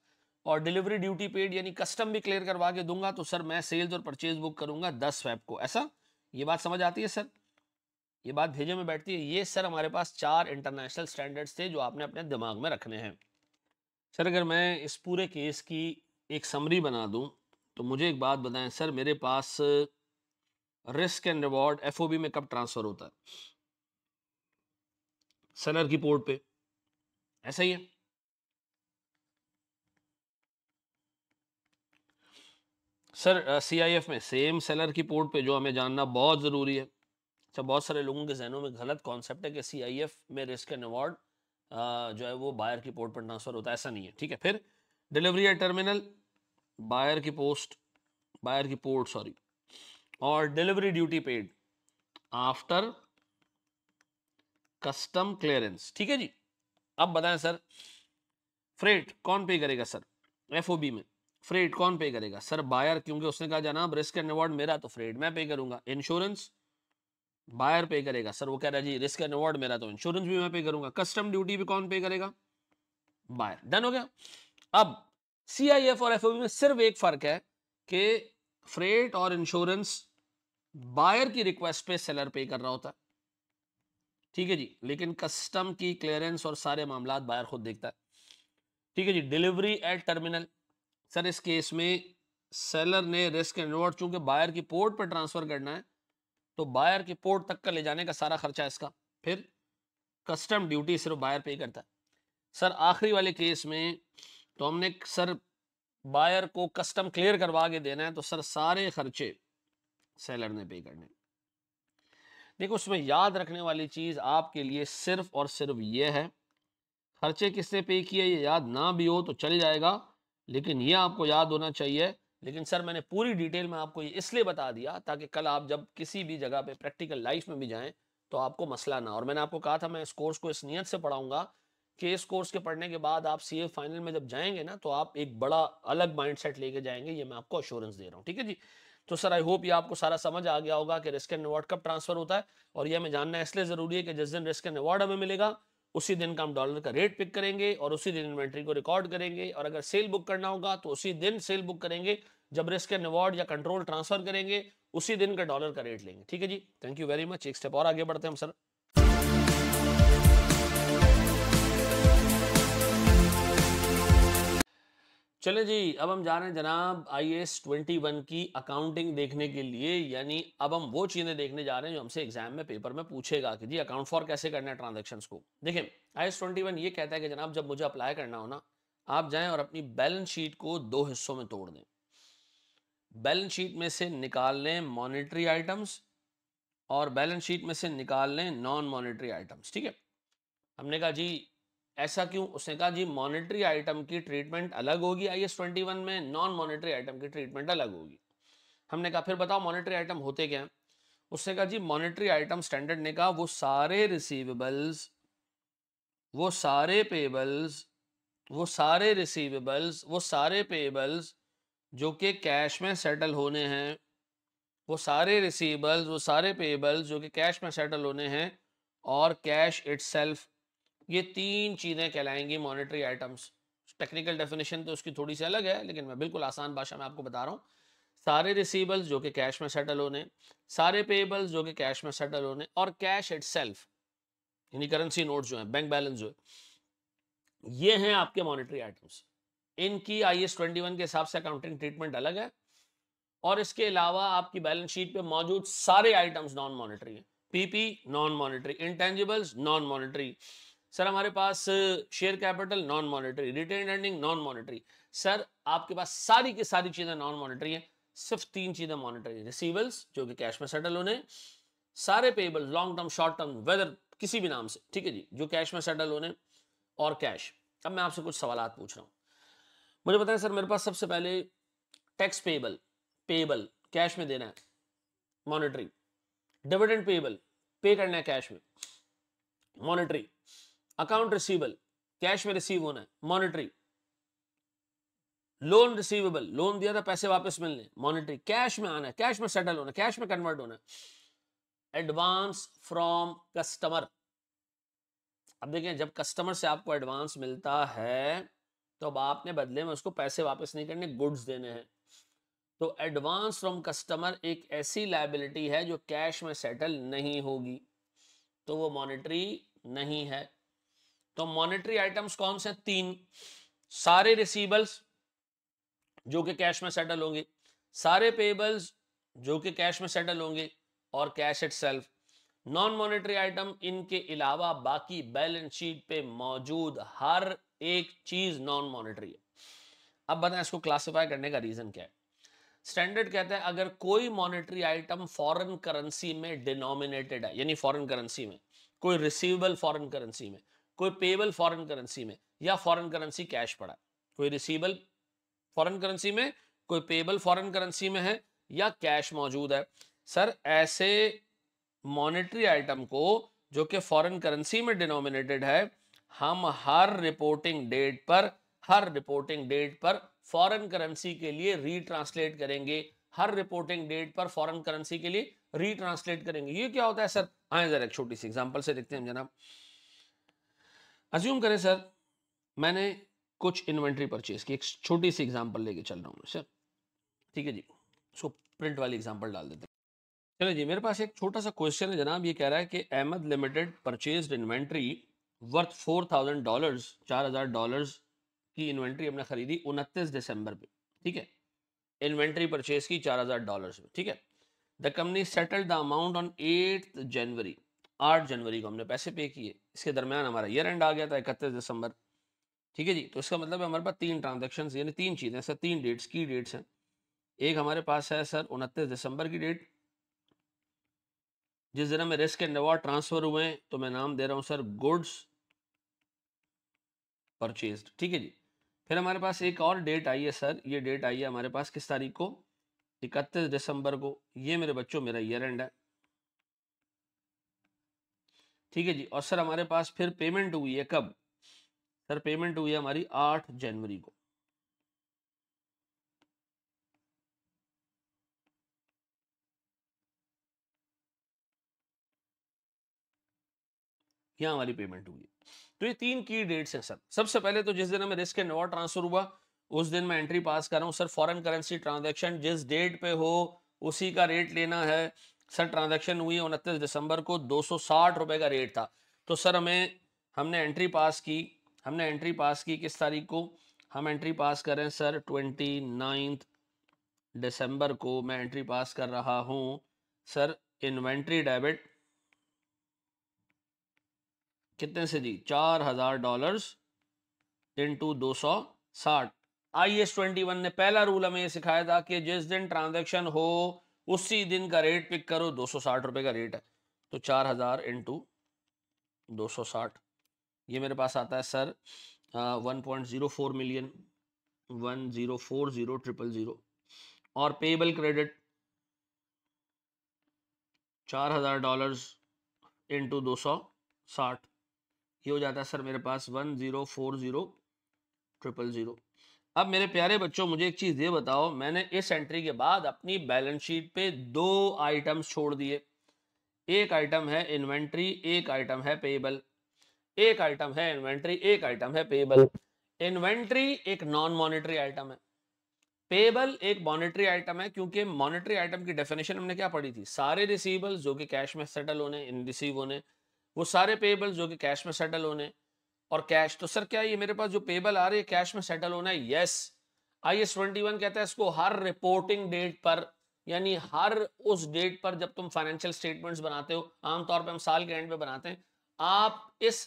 और डिलीवरी ड्यूटी पेड यानी कस्टम भी क्लियर करवा के दूंगा तो सर मैं सेल्स और परचेज बुक करूंगा दस फैब को ऐसा ये बात समझ आती है सर ये बात भेजे में बैठती है ये सर हमारे पास चार इंटरनेशनल स्टैंडर्ड्स थे जो आपने अपने दिमाग में रखने हैं सर अगर मैं इस पूरे केस की एक समरी बना दूं तो मुझे एक बात बताएं सर मेरे पास रिस्क एंड रिवॉर्ड एफ में कब ट्रांसफ़र होता है सनर की पोर्ट पे ऐसा ही है सर सीआईएफ में सेम सेलर की पोर्ट पे जो हमें जानना बहुत ज़रूरी है अच्छा बहुत सारे लोगों के जहनों में गलत कॉन्सेप्ट है कि सी आई एफ में रिस्क एंड अवार्ड जो है वो बायर की पोर्ट पर ट्रांसफर होता है ऐसा नहीं है ठीक है फिर डिलीवरी एट टर्मिनल बायर की पोस्ट बायर की पोर्ट सॉरी और delivery duty paid after custom clearance ठीक है जी अब बताएं सर फ्रेट कौन पे करेगा सर एफ में फ्रेट कौन पे करेगा सर बायर क्योंकि उसने कहा जनाब रिस्क एंड अवार्ड मेरा तो फ्रेट मैं पे करूंगा इंश्योरेंस बायर पे करेगा सर वो कह रहा है जी रिस्क एंड अवार्ड मेरा तो इंश्योरेंस भी मैं पे करूंगा कस्टम ड्यूटी भी कौन पे करेगा बायर डन हो गया अब सी आई एफ और एफ में सिर्फ एक फर्क है कि फ्रेट और इंश्योरेंस बायर की रिक्वेस्ट पे सेलर पे कर रहा होता है ठीक है जी लेकिन कस्टम की क्लियरेंस और सारे मामला बायर खुद देखता है ठीक है जी डिलीवरी एट टर्मिनल सर इस केस में सेलर ने रिस्क एंड रिवॉर्ड चूंकि बायर की पोर्ट पर ट्रांसफर करना है तो बायर के पोर्ट तक का ले जाने का सारा खर्चा इसका फिर कस्टम ड्यूटी सिर्फ बायर पे करता है सर आखिरी वाले केस में तो हमने सर बायर को कस्टम क्लियर करवा के देना है तो सर सारे खर्चे सेलर ने पे करने देखो उसमें याद रखने वाली चीज़ आपके लिए सिर्फ और सिर्फ ये है खर्चे किसने पे किए ये याद ना भी हो तो चल जाएगा लेकिन ये आपको याद होना चाहिए लेकिन सर मैंने पूरी डिटेल में आपको ये इसलिए बता दिया ताकि कल आप जब किसी भी जगह पे प्रैक्टिकल लाइफ में भी जाएं तो आपको मसला ना और मैंने आपको कहा था मैं इस कोर्स को इस नीयत से पढ़ाऊंगा कि इस कोर्स के पढ़ने के बाद आप सी फाइनल में जब जाएंगे ना तो आप एक बड़ा अलग माइंड सेट लेके जाएंगे ये मैं आपको अश्योरेंस दे रहा हूँ ठीक है जी तो सर आई होप ये आपको सारा समझ आ गया होगा कि रिस्क एंड रिवॉर्ड कब ट्रांसफर होता है और यह हमें जानना इसलिए ज़रूरी है कि जिस दिन रिस्क एंड रिवॉर्ड हमें मिलेगा उसी दिन का हम डॉलर का रेट पिक करेंगे और उसी दिन इन्वेंट्री को रिकॉर्ड करेंगे और अगर सेल बुक करना होगा तो उसी दिन सेल बुक करेंगे जब रिस्क एंड अवार्ड या कंट्रोल ट्रांसफर करेंगे उसी दिन का डॉलर का रेट लेंगे ठीक है जी थैंक यू वेरी मच एक स्टेप और आगे बढ़ते हैं हम सर चले जी अब हम जा रहे हैं जनाब आई एस ट्वेंटी वन की अकाउंटिंग देखने के लिए यानी अब हम वो चीज़ें देखने जा रहे हैं जो हमसे एग्जाम में पेपर में पूछेगा कि जी अकाउंट फॉर कैसे करना है ट्रांजेक्शन को देखिये आई एस ट्वेंटी वन ये कहता है कि जनाब जब मुझे अप्लाई करना हो ना आप जाएं और अपनी बैलेंस शीट को दो हिस्सों में तोड़ दें बैलेंस शीट में से निकाल लें मॉनिटरी आइटम्स और बैलेंस शीट में से निकाल लें नॉन मॉनिटरी आइटम्स ठीक है हमने कहा जी ऐसा क्यों उसने कहा जी मॉनिटरी आइटम की ट्रीटमेंट अलग होगी आई एस ट्वेंटी वन में नॉन मॉनिटरी आइटम की ट्रीटमेंट अलग होगी हमने कहा फिर बताओ मॉनिटरी आइटम होते क्या उसने कहा जी मॉनिटरी आइटम स्टैंडर्ड ने कहा वो सारे रिसीवेबल्स वो सारे पेबल्स वो सारे रिसीवेबल्स वो सारे पेबल्स जो कि कैश में सेटल होने हैं वो सारे रिसीबल्स वो सारे पेबल्स जो कि कैश में सेटल होने हैं और कैश इट्सल्फ ये तीन चीज़ें कहलाएंगी मॉनेटरी आइटम्स टेक्निकल डेफिनेशन तो उसकी थोड़ी सी अलग है लेकिन मैं बिल्कुल आसान भाषा में आपको बता रहा हूँ सारे रिसीबल्स जो कि कैश में सेटल होने सारे पेबल्स जो कि कैश में सेटल होने और कैश इट सेल्फ यानी करेंसी नोट जो है बैंक बैलेंस जो है ये हैं आपके मॉनिटरी आइटम्स इनकी आई एस ट्वेंटी वन के हिसाब से अकाउंटिंग ट्रीटमेंट अलग है और इसके अलावा आपकी बैलेंस शीट पे मौजूद सारे आइटम्स नॉन मॉनिटरी हैं PP non monetary intangibles non monetary sir हमारे पास share capital non monetary retain earning non monetary sir आपके पास सारी की सारी चीजें नॉन मॉनिटरी हैं सिर्फ तीन चीजें मॉनिटरी रिसीवल्स जो कि कैश में सेटल होने सारे payable long term short term whether किसी भी नाम से ठीक है जी जो कैश में सेटल होने और कैश अब मैं आपसे कुछ सवाल पूछ रहा हूँ मुझे बताएं सर मेरे पास सबसे पहले टैक्स पेबल पेबल कैश में देना है मॉनिटरी डिविडेंड पेबल पे करना है कैश में मॉनिटरी अकाउंट रिसीवेबल कैश में रिसीव होना है मॉनिटरी लोन रिसीवेबल लोन दिया था पैसे वापस मिलने मॉनिटरी कैश में आना है कैश में सेटल होना कैश में कन्वर्ट होना एडवांस फ्रॉम कस्टमर अब देखें जब कस्टमर से आपको एडवांस मिलता है तो अब आपने बदले में उसको पैसे वापस नहीं करने गुड्स देने हैं तो एडवांस फ्रॉम कस्टमर एक ऐसी लाइबिलिटी है जो कैश में सेटल नहीं होगी तो वो मॉनेटरी नहीं है तो मॉनेटरी आइटम्स कौन से तीन सारे रिसीबल्स जो कि कैश में सेटल होंगे सारे पेबल्स जो कि कैश में सेटल होंगे और cash it non monetary item इनके अलावा बाकी बैलेंस शीट पे मौजूद हर एक चीज नॉन मॉनिटरी है अब बताएं इसको क्लासिफाई करने का रीजन क्या है स्टैंडर्ड कहता है अगर कोई मॉनिटरी आइटम फॉरेन करेंसी में डिनोमिनेटेड है यानी फॉरेन करेंसी में कोई रिसीवेबल फॉरेन करेंसी में कोई पेबल फॉरेन करेंसी में या फॉरेन करेंसी कैश पड़ा कोई रिसीवेबल फॉरेन करेंसी में कोई पेबल फॉरेन करेंसी में है या कैश मौजूद है सर ऐसे मॉनिटरी आइटम को जो कि फॉरेन करेंसी में डिनोमिनेटेड है हम हर रिपोर्टिंग डेट पर हर रिपोर्टिंग डेट पर फॉरेन करेंसी के लिए रीट्रांसलेट करेंगे हर रिपोर्टिंग डेट पर फॉरेन करेंसी के लिए रीट्रांसलेट करेंगे ये क्या होता है सर आए जरा एक छोटी सी एग्जांपल से देखते हैं जनाब अज्यूम करें सर मैंने कुछ इन्वेंट्री परचेज की एक छोटी सी एग्जाम्पल लेके चल रहा हूँ सर ठीक है जी सो प्रिंट वाली एग्जाम्पल डाल देते हैं चलिए जी मेरे पास एक छोटा सा क्वेश्चन है जनाब ये कह रहा है कि Ahmed limited purchase inventory worth four thousand dollars चार हज़ार डॉलर्स की इन्वेंट्री हमने खरीदी उनतीस दिसंबर पे ठीक है इन्वेंट्री परचेज की चार हज़ार डॉलर में ठीक है the company settled the amount on eight January आठ जनवरी को हमने पैसे पे किए इसके दरमियान हमारा ईयर एंड आ गया था इकतीस दिसंबर ठीक है जी तो इसका मतलब हमारे पास तीन ट्रांजेक्शन यानी तीन चीज़ें सर तीन डेट्स की डेट्स हैं एक हमारे पास है सर उनतीस दिसंबर की डेट जिस दिन हमें रिस्क एंड अवार्ड ट्रांसफ़र हुए हैं तो मैं नाम दे रहा हूँ सर गुड्स परचेज ठीक है जी फिर हमारे पास एक और डेट आई है सर ये डेट आई है हमारे पास किस तारीख को इकतीस दिसंबर को ये मेरे बच्चों मेरा ईयर एंड है ठीक है जी और सर हमारे पास फिर पेमेंट हुई है कब सर पेमेंट हुई है हमारी आठ जनवरी को यहां हमारी पेमेंट हुई तो ये तीन की डेट्स हैं सर सबसे पहले तो जिस दिन हमें रिस्क एंड नवा ट्रांसफर हुआ उस दिन मैं एंट्री पास कर रहा हूँ सर फॉरेन करेंसी ट्रांजेक्शन जिस डेट पे हो उसी का रेट लेना है सर ट्रांजेक्शन हुई उनतीस दिसंबर को दो सौ का रेट था तो सर हमें हमने एंट्री पास की हमने एंट्री पास की किस तारीख को हम एंट्री पास करें सर ट्वेंटी नाइन्थ दिसंबर को मैं एंट्री पास कर रहा हूँ सर इन्वेंट्री डेबिट कितने से जी चार हजार डॉलर्स इंटू दो सौ साठ आई एस ट्वेंटी वन ने पहला रूल हमें सिखाया था कि जिस दिन ट्रांजेक्शन हो उसी दिन का रेट पिक करो दो सौ साठ रुपये का रेट है तो चार हजार इंटू दो सौ साठ ये मेरे पास आता है sir one point zero four million one zero four zero triple zero और पेबल क्रेडिट चार हजार डॉलर्स इंटू दो सौ साठ ये हो जाता है सर मेरे पास one zero four zero triple zero अब मेरे प्यारे बच्चों मुझे एक चीज़ ये बताओ मैंने इस एंट्री के बाद अपनी बैलेंस शीट पे दो आइटम्स छोड़ दिए एक आइटम है इन्वेंट्री एक आइटम है पेबल एक आइटम है इन्वेंट्री एक आइटम है पेबल इन्वेंट्री एक नॉन मॉनिटरी आइटम है पेबल एक मॉनिटरी आइटम है क्योंकि मॉनिटरी आइटम की डेफिनेशन हमने क्या पढ़ी थी सारे रिसीवल जो कि कैश में सेटल होने इन रिसीव होने वो सारे पेबल जो कि कैश में सेटल होने और कैश तो सर क्या ये मेरे पास जो पेबल आ रही है कैश में सेटल होना है yes I S twenty one कहता है इसको हर रिपोर्टिंग डेट पर यानी हर उस डेट पर जब तुम फाइनेंशियल स्टेटमेंट्स बनाते हो आमतौर पर हम साल के एंड पे बनाते हैं आप इस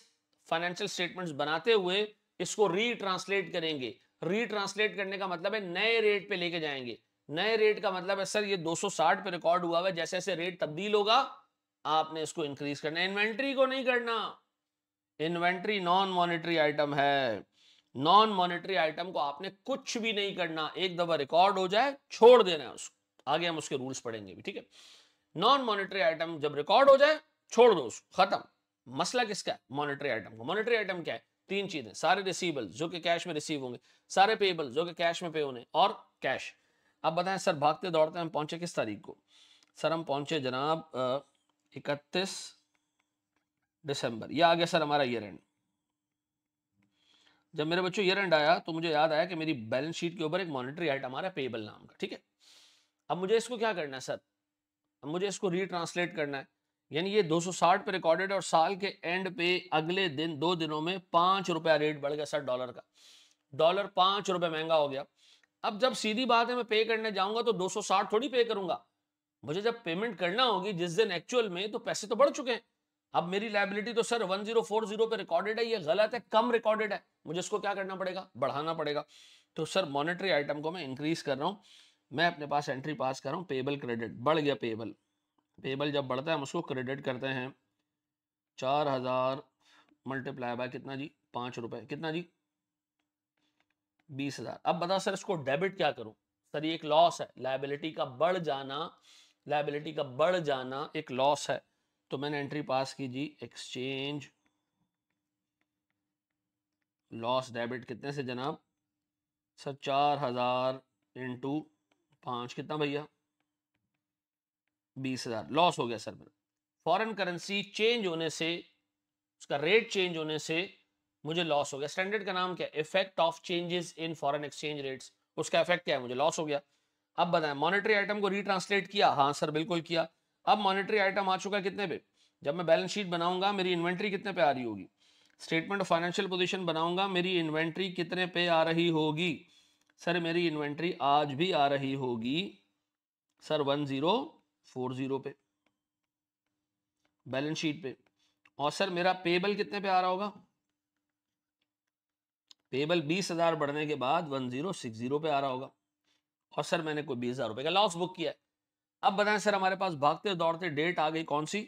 फाइनेंशियल स्टेटमेंट्स बनाते हुए इसको रीट्रांसलेट करेंगे रीट्रांसलेट करने का मतलब है नए रेट पे लेके जाएंगे नए रेट का मतलब है सर ये 260 पे रिकॉर्ड हुआ हुआ है जैसे जैसे रेट तब्दील होगा आपने इसको इंक्रीज करना इन्वेंट्री को नहीं करना इन्वेंट्री नॉन मॉनिटरी आइटम है नॉन मॉनिटरी आइटम को आपने कुछ भी नहीं करना एक दफा रिकॉर्ड हो जाए छोड़ देना है उसको आगे हम उसके रूल्स पढ़ेंगे भी ठीक है नॉन मॉनिटरी आइटम जब रिकॉर्ड हो जाए छोड़ दो उसको खत्म मसला किसका है मॉनिटरी आइटम को मॉनिटरी आइटम क्या है तीन चीजें सारे रिसीवेबल जो कि कैश में रिसीव होंगे सारे पेबल जो कि कैश में पे होने और कैश अब बताएं सर भागते दौड़ते हम पहुंचे किस तारीख को सर हम पहुंचे जनाब इकतीस दिसंबर ये आ गया सर हमारा ईयर एंड जब मेरे बच्चों ईयर एंड आया तो मुझे याद आया कि मेरी बैलेंस शीट के ऊपर एक मॉनिटरी आइटम आ रहा है पेबल नाम का ठीक है अब मुझे इसको क्या करना है सर अब मुझे इसको रीट्रांसलेट करना है यानी ये 260 पे रिकॉर्डेड और साल के एंड पे अगले दिन दो दिनों में पांच रुपया रेट बढ़ गया सर डॉलर का डॉलर पांच रुपये महंगा हो गया अब जब सीधी बात है मैं पे करने जाऊंगा तो 260 थोड़ी पे करूंगा मुझे जब पेमेंट करना होगी जिस दिन एक्चुअल में तो पैसे तो बढ़ चुके हैं अब मेरी लाइबिलिटी तो सर 1040 पे रिकॉर्डेड है ये गलत है कम रिकॉर्डेड है मुझे इसको क्या करना पड़ेगा बढ़ाना पड़ेगा तो सर मॉनेटरी आइटम को मैं इंक्रीज कर रहा हूँ मैं अपने पास एंट्री पास कर रहा हूँ पेबल क्रेडिट बढ़ गया पेबल पेबल जब बढ़ता है हम उसको क्रेडिट करते हैं चार हजार मल्टीप्लाई बाय कितना जी पाँच रुपए कितना जी बीस हजार अब बता सर इसको डेबिट क्या करूं सर ये एक लॉस है लाइबिलिटी का बढ़ जाना लाइबिलिटी का बढ़ जाना एक लॉस है तो मैंने एंट्री पास की जी एक्सचेंज लॉस डेबिट कितने से जनाब सर चार हज़ार इंटू पाँच कितना भैया बीस हज़ार लॉस हो गया सर मेरा फॉरेन करेंसी चेंज होने से उसका रेट चेंज होने से मुझे लॉस हो गया स्टैंडर्ड का नाम क्या effect of changes in foreign exchange rates उसका इफेक्ट क्या है मुझे लॉस हो गया अब बताएं मॉनेटरी आइटम को रीट्रांसलेट किया हाँ सर बिल्कुल किया अब मॉनेटरी आइटम आ चुका कितने पे जब मैं बैलेंस शीट बनाऊंगा मेरी इन्वेंट्री कितने पे आ रही होगी स्टेटमेंट ऑफ फाइनेंशियल पोजीशन बनाऊंगा मेरी इन्वेंट्री कितने पे आ रही होगी सर मेरी इन्वेंट्री आज भी आ रही होगी sir one zero four zero पे बैलेंस शीट पे और सर मेरा पेबल कितने पे आ रहा होगा पेबल बीस हजार बढ़ने के बाद वन जीरो सिक्स जीरो पे आ रहा होगा और सर मैंने कोई बीस हज़ार रुपए का लॉस बुक किया है अब बताएं सर हमारे पास भागते दौड़ते डेट आ गई कौन सी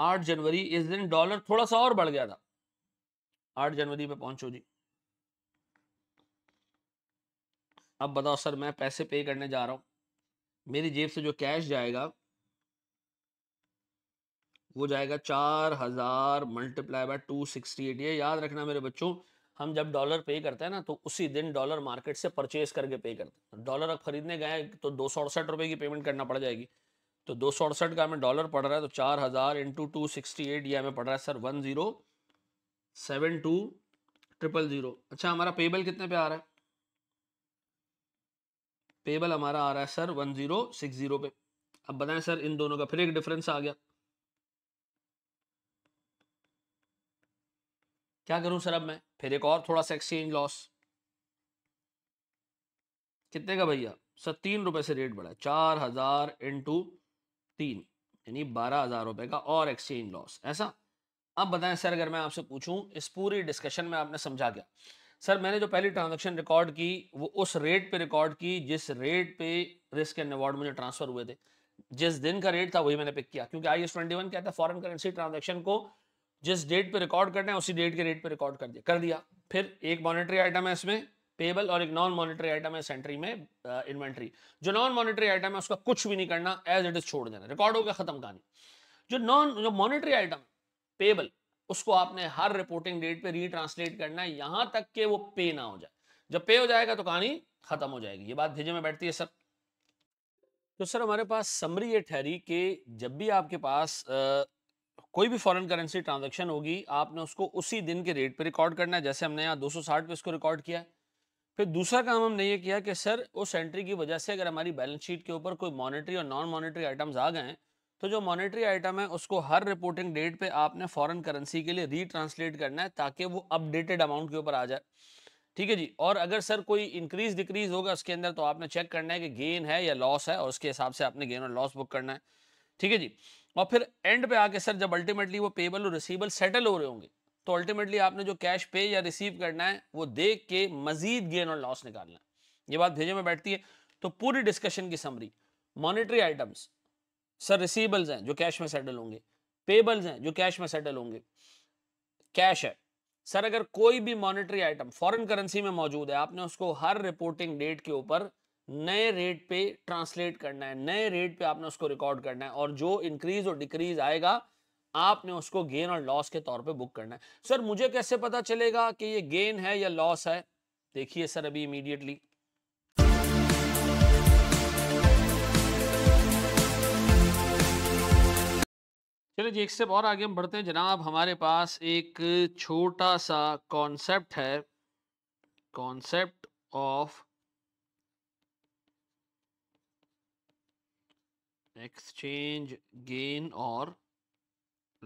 आठ जनवरी इस दिन डॉलर थोड़ा सा और बढ़ गया था आठ जनवरी पे पहुंचो जी अब बताओ सर मैं पैसे पे करने जा रहा हूं मेरी जेब से जो कैश जाएगा वो जाएगा चार हजार multiply by two sixty eight ये याद रखना मेरे बच्चों हम जब डॉलर पे करते हैं ना तो उसी दिन डॉलर मार्केट से परचेज करके पे करते हैं डॉलर तो अब खरीदने गए तो दो सौ अड़सठ रुपये की पेमेंट करना पड़ जाएगी तो दो सौ अड़सठ का हमें डॉलर पड़ रहा है तो चार हज़ार इंटू टू सिक्सटी एट ये हमें पड़ रहा है sir one zero seven two triple zero अच्छा हमारा पेबल कितने पे आ रहा है पेबल हमारा आ रहा है sir one zero six zero पे अब बताएं सर इन दोनों का फिर एक डिफरेंस आ गया क्या करूं सर अब मैं फिर एक और थोड़ा सा एक्सचेंज लॉस कितने का भैया सर तीन रुपए से रेट बढ़ा चार हजार इंटू तीन यानी बारह हजार रुपए का और एक्सचेंज लॉस ऐसा अब बताएं सर अगर मैं आपसे पूछूं इस पूरी डिस्कशन में आपने समझा क्या सर मैंने जो पहली ट्रांजेक्शन रिकॉर्ड की वो उस रेट पे रिकॉर्ड की जिस रेट पे रिस्क एंड अवार्ड मुझे ट्रांसफर हुए थे जिस दिन का रेट था वही मैंने पिक किया क्योंकि आई एस ट्वेंटी वन क्या था फॉरन करेंसी ट्रांजेक्शन को जिस डेट पे रिकॉर्ड करना है उसी डेट के डेट पे रिकॉर्ड कर दिया कर दिया फिर एक मॉनिटरी आइटम है इसमें पेबल और एक नॉन मॉनिटरी आइटम है सेंट्री में इन्वेंट्री जो नॉन मॉनिटरी आइटम है उसका कुछ भी नहीं करना एज इट इज छोड़ देना रिकॉर्ड हो गया खत्म कहानी जो नॉन जो मॉनिटरी आइटम पेबल उसको आपने हर रिपोर्टिंग डेट पर रीट्रांसलेट करना है यहां तक कि वो पे ना हो जाए जब पे हो जाएगा तो कहानी खत्म हो जाएगी ये बात भेजे में बैठती है सर तो सर हमारे पास समरी ये ठहरी कि जब भी आपके पास आ, कोई भी फॉरेन करेंसी ट्रांजेक्शन होगी आपने उसको उसी दिन के रेट पर रिकॉर्ड करना है जैसे हमने यहाँ दो पे इसको रिकॉर्ड किया है फिर दूसरा काम हमने ये किया कि सर उस एंट्री की वजह से अगर हमारी बैलेंस शीट के ऊपर कोई मॉनेटरी और नॉन मॉनेटरी आइटम्स आ गए तो जो मॉनेटरी आइटम है उसको हर रिपोर्टिंग डेट पे आपने फॉरेन करेंसी के लिए रीट्रांसलेट करना है ताकि वो अपडेटेड अमाउंट के ऊपर आ जाए ठीक है जी और अगर सर कोई इंक्रीज डिक्रीज होगा उसके अंदर तो आपने चेक करना है कि गेन है या लॉस है और उसके हिसाब से आपने गेन और लॉस बुक करना है ठीक है जी और फिर एंड पे आके सर जब अल्टीमेटली वो पेबल और रिसीबल सेटल हो रहे होंगे तो अल्टीमेटली आपने जो कैश पे या रिसीव करना है वो देख के मजीद गेन और लॉस निकालना है ये बात भेजे में बैठती है तो पूरी डिस्कशन की summary monetary items sir receivables हैं जो कैश में सेटल होंगे पेबल्स हैं जो कैश में सेटल होंगे कैश है सर अगर कोई भी मॉनिटरी आइटम फॉरेन करेंसी में मौजूद है आपने उसको हर रिपोर्टिंग डेट के ऊपर नए रेट पे ट्रांसलेट करना है नए रेट पे आपने उसको रिकॉर्ड करना है और जो इंक्रीज और डिक्रीज आएगा आपने उसको गेन और लॉस के तौर पे बुक करना है सर मुझे कैसे पता चलेगा कि ये गेन है या लॉस है देखिए सर अभी इमीडिएटली चलिए जी एक स्टेप और आगे हम बढ़ते हैं जनाब हमारे पास एक छोटा सा कॉन्सेप्ट है कॉन्सेप्ट ऑफ एक्सचेंज गेन और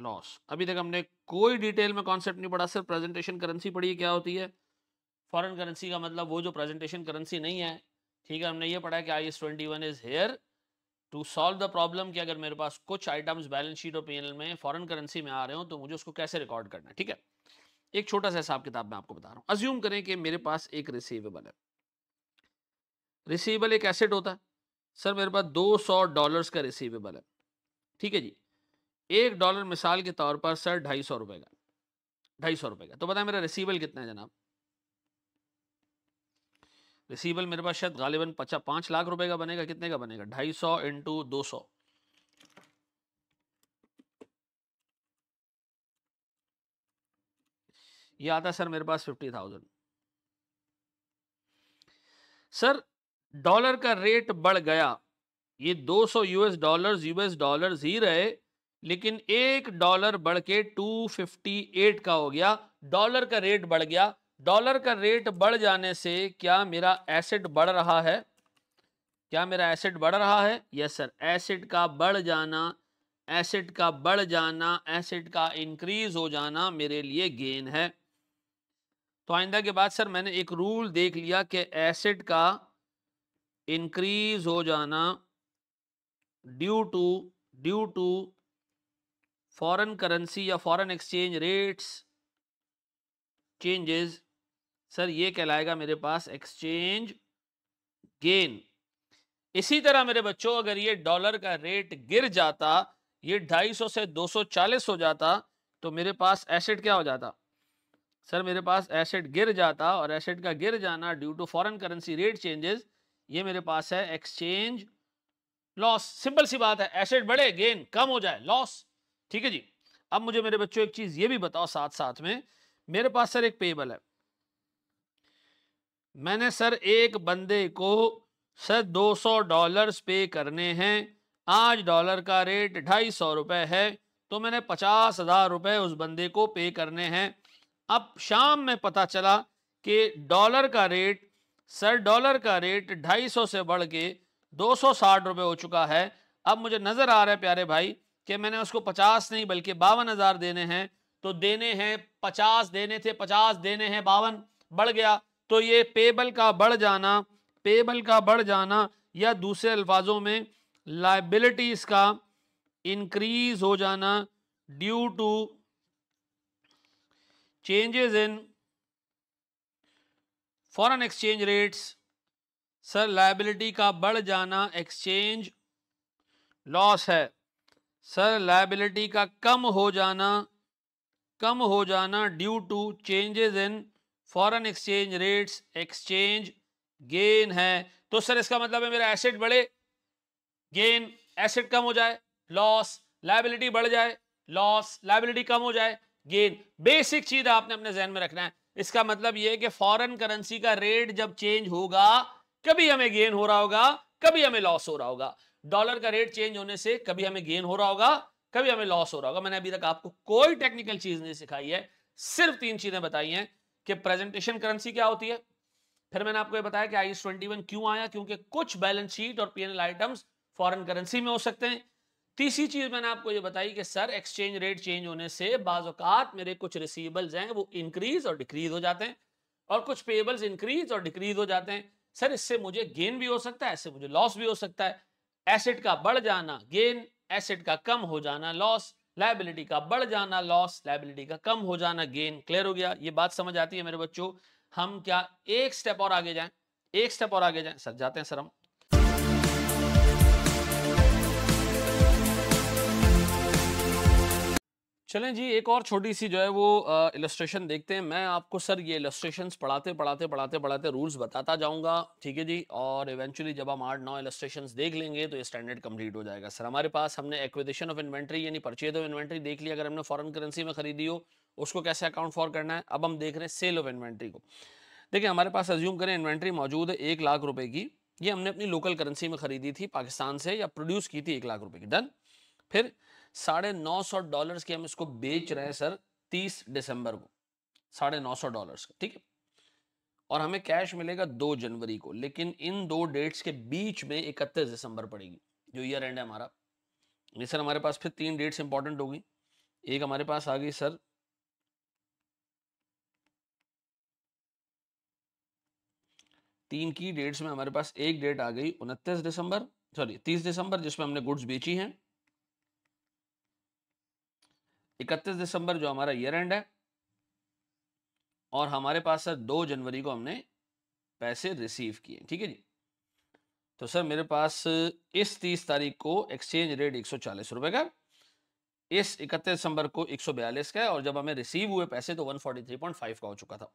लॉस अभी तक हमने कोई डिटेल में कॉन्सेप्ट नहीं पढ़ा सिर्फ प्रेजेंटेशन करेंसी पढ़ी क्या होती है फॉरेन करेंसी का मतलब वो जो प्रेजेंटेशन करेंसी नहीं है ठीक है हमने ये पढ़ा कि I S twenty one is here to solve the problem कि अगर मेरे पास कुछ आइटम्स बैलेंस शीट और पी में फॉरन करेंसी में आ रहे हो तो मुझे उसको कैसे रिकॉर्ड करना है ठीक है एक छोटा सा हिसाब किताब मैं आपको बता रहा हूँ अज्यूम करें कि मेरे पास एक रिसीवेबल है रिसीवेबल एक एसेट होता है सर मेरे पास दो सौ डॉलर्स का रिसीवेबल है ठीक है जी एक डॉलर मिसाल के तौर पर सर ढाई सौ रुपये का ढाई सौ रुपये का तो बताएं मेरा रिसीवेबल कितना है जनाब रिसीवल मेरे पास शायद गालिबन पचास पाँच लाख रुपए का बनेगा कितने का बनेगा ढाई सौ इंटू दो सौ यह आता सर मेरे पास फिफ्टी थाउजेंड सर डॉलर का रेट बढ़ गया ये 200 यूएस डॉलर यूएस डॉलर ही रहे लेकिन एक डॉलर बढ़ के टू का हो गया डॉलर का रेट बढ़ गया डॉलर का रेट बढ़ जाने से क्या मेरा एसेट बढ़ रहा है क्या मेरा एसेट बढ़ रहा है यस सर एसेट का बढ़ जाना एसेट का बढ़ जाना एसेट का इंक्रीज हो जाना मेरे लिए गेन है तो आइंदा के बाद सर मैंने एक रूल देख लिया कि एसेट का इंक्रीज हो जाना due to due to foreign currency या foreign exchange rates changes sir ये कहलाएगा मेरे पास एक्सचेंज गेन इसी तरह मेरे बच्चों अगर ये डॉलर का रेट गिर जाता ये 250 से 240 हो जाता तो मेरे पास एसेट क्या हो जाता सर मेरे पास एसेट गिर जाता और एसेट का गिर जाना due to foreign currency rate changes ये मेरे पास है एक्सचेंज लॉस सिंपल सी बात है एसेट बढ़े गेन कम हो जाए लॉस ठीक है जी अब मुझे मेरे बच्चों एक चीज ये भी बताओ साथ साथ में मेरे पास सर एक पेबल है मैंने सर एक बंदे को सर 200 डॉलर्स पे करने हैं आज डॉलर का रेट ढाई सौ रुपए है तो मैंने पचास हज़ार रुपए उस बंदे को पे करने हैं अब शाम में पता चला कि डॉलर का रेट सर डॉलर का रेट 250 से बढ़ के दो सौ हो चुका है अब मुझे नज़र आ रहा है प्यारे भाई कि मैंने उसको 50 नहीं बल्कि बावन हज़ार देने हैं तो देने हैं 50 देने थे 50 देने हैं बावन बढ़ गया तो ये पेबल का बढ़ जाना पेबल का बढ़ जाना या दूसरे अल्फाजों में लाइबिलिटीज़ का इंक्रीज हो जाना due to changes in foreign exchange rates sir liability का बढ़ जाना एक्सचेंज लॉस है सर लाइबिलिटी का कम हो जाना कम हो जाना due to changes in foreign exchange rates exchange gain है तो सर इसका मतलब है मेरा एसेट बढ़े गेन एसेट कम हो जाए लॉस लाइबिलिटी बढ़ जाए लॉस लाइबिलिटी कम हो जाए गेन बेसिक चीज आपने अपने जहन में रखना है इसका मतलब यह कि फॉरेन करेंसी का रेट जब चेंज होगा कभी हमें गेन हो रहा होगा कभी हमें लॉस हो रहा होगा डॉलर का रेट चेंज होने से कभी हमें गेन हो रहा होगा कभी हमें लॉस हो रहा होगा मैंने अभी तक आपको कोई टेक्निकल चीज नहीं सिखाई है सिर्फ तीन चीजें बताई हैं कि प्रेजेंटेशन करेंसी क्या होती है फिर मैंने आपको ये बताया कि आई ट्वेंटी वन क्यों आया क्योंकि कुछ बैलेंस शीट और पीएनएल आइटम्स फॉरेन करेंसी में हो सकते हैं तीसरी चीज मैंने आपको ये बताई कि सर एक्सचेंज रेट चेंज होने से बाज़ात मेरे कुछ रिसीवेबल्स हैं वो इंक्रीज और डिक्रीज हो जाते हैं और कुछ पेबल्स इंक्रीज और डिक्रीज हो जाते हैं सर इससे मुझे गेन भी हो सकता है इससे मुझे लॉस भी हो सकता है एसेट का बढ़ जाना गेन एसेट का कम हो जाना लॉस लाइबिलिटी का बढ़ जाना लॉस लाइबिलिटी का कम हो जाना गेन क्लियर हो गया ये बात समझ आती है मेरे बच्चों हम क्या एक स्टेप और आगे जाएं एक स्टेप और आगे जाएं सर जाते हैं सर हम चलें जी एक और छोटी सी जो है वो इलस्ट्रेशन देखते हैं मैं आपको सर ये इलस्ट्रेशन पढ़ाते पढ़ाते पढ़ाते पढ़ाते रूल्स बताता जाऊंगा ठीक है जी और इवेंचुअली जब हम आठ नौ इलस्ट्रेशन देख लेंगे तो ये स्टैंडर्ड कंप्लीट हो जाएगा सर हमारे पास हमने एक्विजिशन ऑफ इन्वेंट्री यानी परचेज ऑफ इन्वेंट्री देख लिया अगर हमने फॉरन करेंसी में खरीदी हो उसको कैसे अकाउंट फॉर करना है अब हम देख रहे हैं सेल ऑफ इन्वेंट्री को देखिए हमारे पास एज्यूम करें इन्वेंट्री मौजूद है एक लाख रुपए की ये हमने अपनी लोकल करेंसी में खरीदी थी पाकिस्तान से या प्रोड्यूस की थी एक लाख रुपए की डन फिर साढ़े नौ सौ डॉलर के हम इसको बेच रहे हैं सर तीस दिसंबर को साढ़े नौ सौ डॉलर का ठीक है और हमें कैश मिलेगा दो जनवरी को लेकिन इन दो डेट्स के बीच में इकतीस दिसंबर पड़ेगी जो ईयर एंड है हमारा ये सर हमारे पास फिर तीन डेट्स इंपॉर्टेंट होगी एक हमारे पास आ गई सर तीन की डेट्स में हमारे पास एक डेट आ गई उनतीस दिसंबर सॉरी तीस दिसंबर जिसमें हमने गुड्स बेची हैं इकतीस दिसंबर जो हमारा ईयर एंड है और हमारे पास सर दो जनवरी को हमने पैसे रिसीव किए ठीक है जी तो सर मेरे पास इस तीस तारीख को एक्सचेंज रेट एक सौ चालीस रुपए का इस इकतीस दिसंबर को एक सौ बयालीस का और जब हमें रिसीव हुए पैसे तो one forty three point five का हो चुका था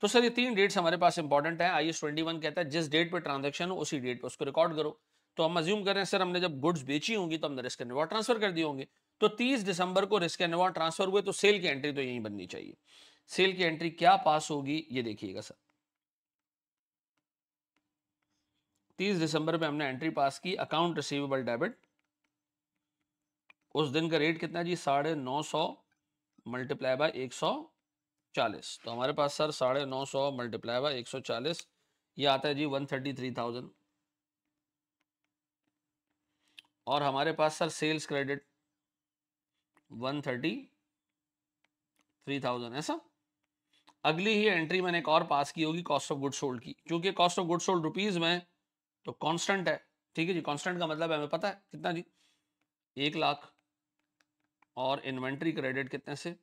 तो सर ये तीन डेट्स हमारे पास इंपॉर्टेंट है आई एस ट्वेंटी वन कहता है जिस डेट पे ट्रांजेक्शन हो उसी डेट पे उसको रिकॉर्ड करो तो हम अज्यूम कर रहे हैं सर हमने जब गुड्स बेची होंगी तो हमने रिस्क एंड रिवॉर्ड ट्रांसफर कर दी होंगे तो 30 दिसंबर को रिस्क एंड रिवॉर्ड ट्रांसफर हुए तो सेल की एंट्री तो यहीं बननी चाहिए सेल की एंट्री क्या पास होगी ये देखिएगा सर 30 दिसंबर में हमने एंट्री पास की अकाउंट रिसीवेबल डेबिट उस दिन का रेट कितना जी साढ़े नौ सौ मल्टीप्लाई बाय एक सौ चालीस तो हमारे पास सर साढ़े नौ सौ मल्टीप्लाई बाय एक सौ चालीस ये आता है जी वन थर्टी थ्री थाउजेंड और हमारे पास sir sales credit one thirty three thousand है सर अगली ही एंट्री मैंने एक और पास की होगी कॉस्ट ऑफ गुड सोल्ड की क्योंकि cost of good sold rupees में तो कांस्टेंट है ठीक है जी कांस्टेंट का मतलब है हमें पता है कितना जी एक लाख और इन्वेंट्री क्रेडिट कितने से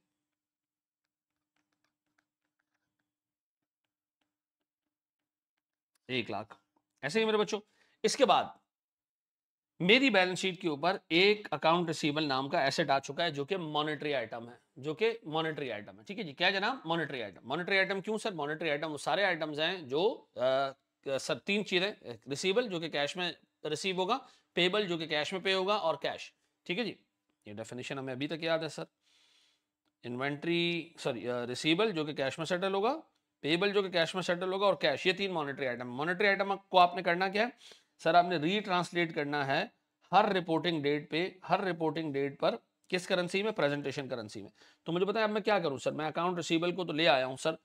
एक लाख ऐसे ही मेरे बच्चों इसके बाद मेरी बैलेंस शीट के ऊपर एक अकाउंट रिसीवल नाम का एसेट आ चुका है जो कि मॉनेटरी आइटम है जो कि मॉनेटरी आइटम है ठीक है जी क्या जनाब मॉनेटरी आइटम मॉनेटरी आइटम क्यों सर मॉनेटरी आइटम वो सारे आइटम्स हैं जो आ, सर तीन चीज़ें रिसीवल जो कि कैश में रिसीव होगा पेबल जो कि कैश में पे होगा और कैश ठीक है जी ये डेफिनेशन हमें अभी तक याद है सर इन्वेंट्री सॉरी रिसीवल जो कि कैश में सेटल होगा पेबल जो कि कैश में सेटल होगा और कैश ये तीन मॉनेटरी आइटम मॉनेटरी आइटम को आपने करना क्या है सर आपने रीट्रांसलेट करना है हर रिपोर्टिंग डेट पे हर रिपोर्टिंग डेट पर किस करेंसी में प्रेजेंटेशन करेंसी में तो मुझे बताया अब मैं क्या करूं सर मैं अकाउंट रिसीवेबल को तो ले आया हूं सर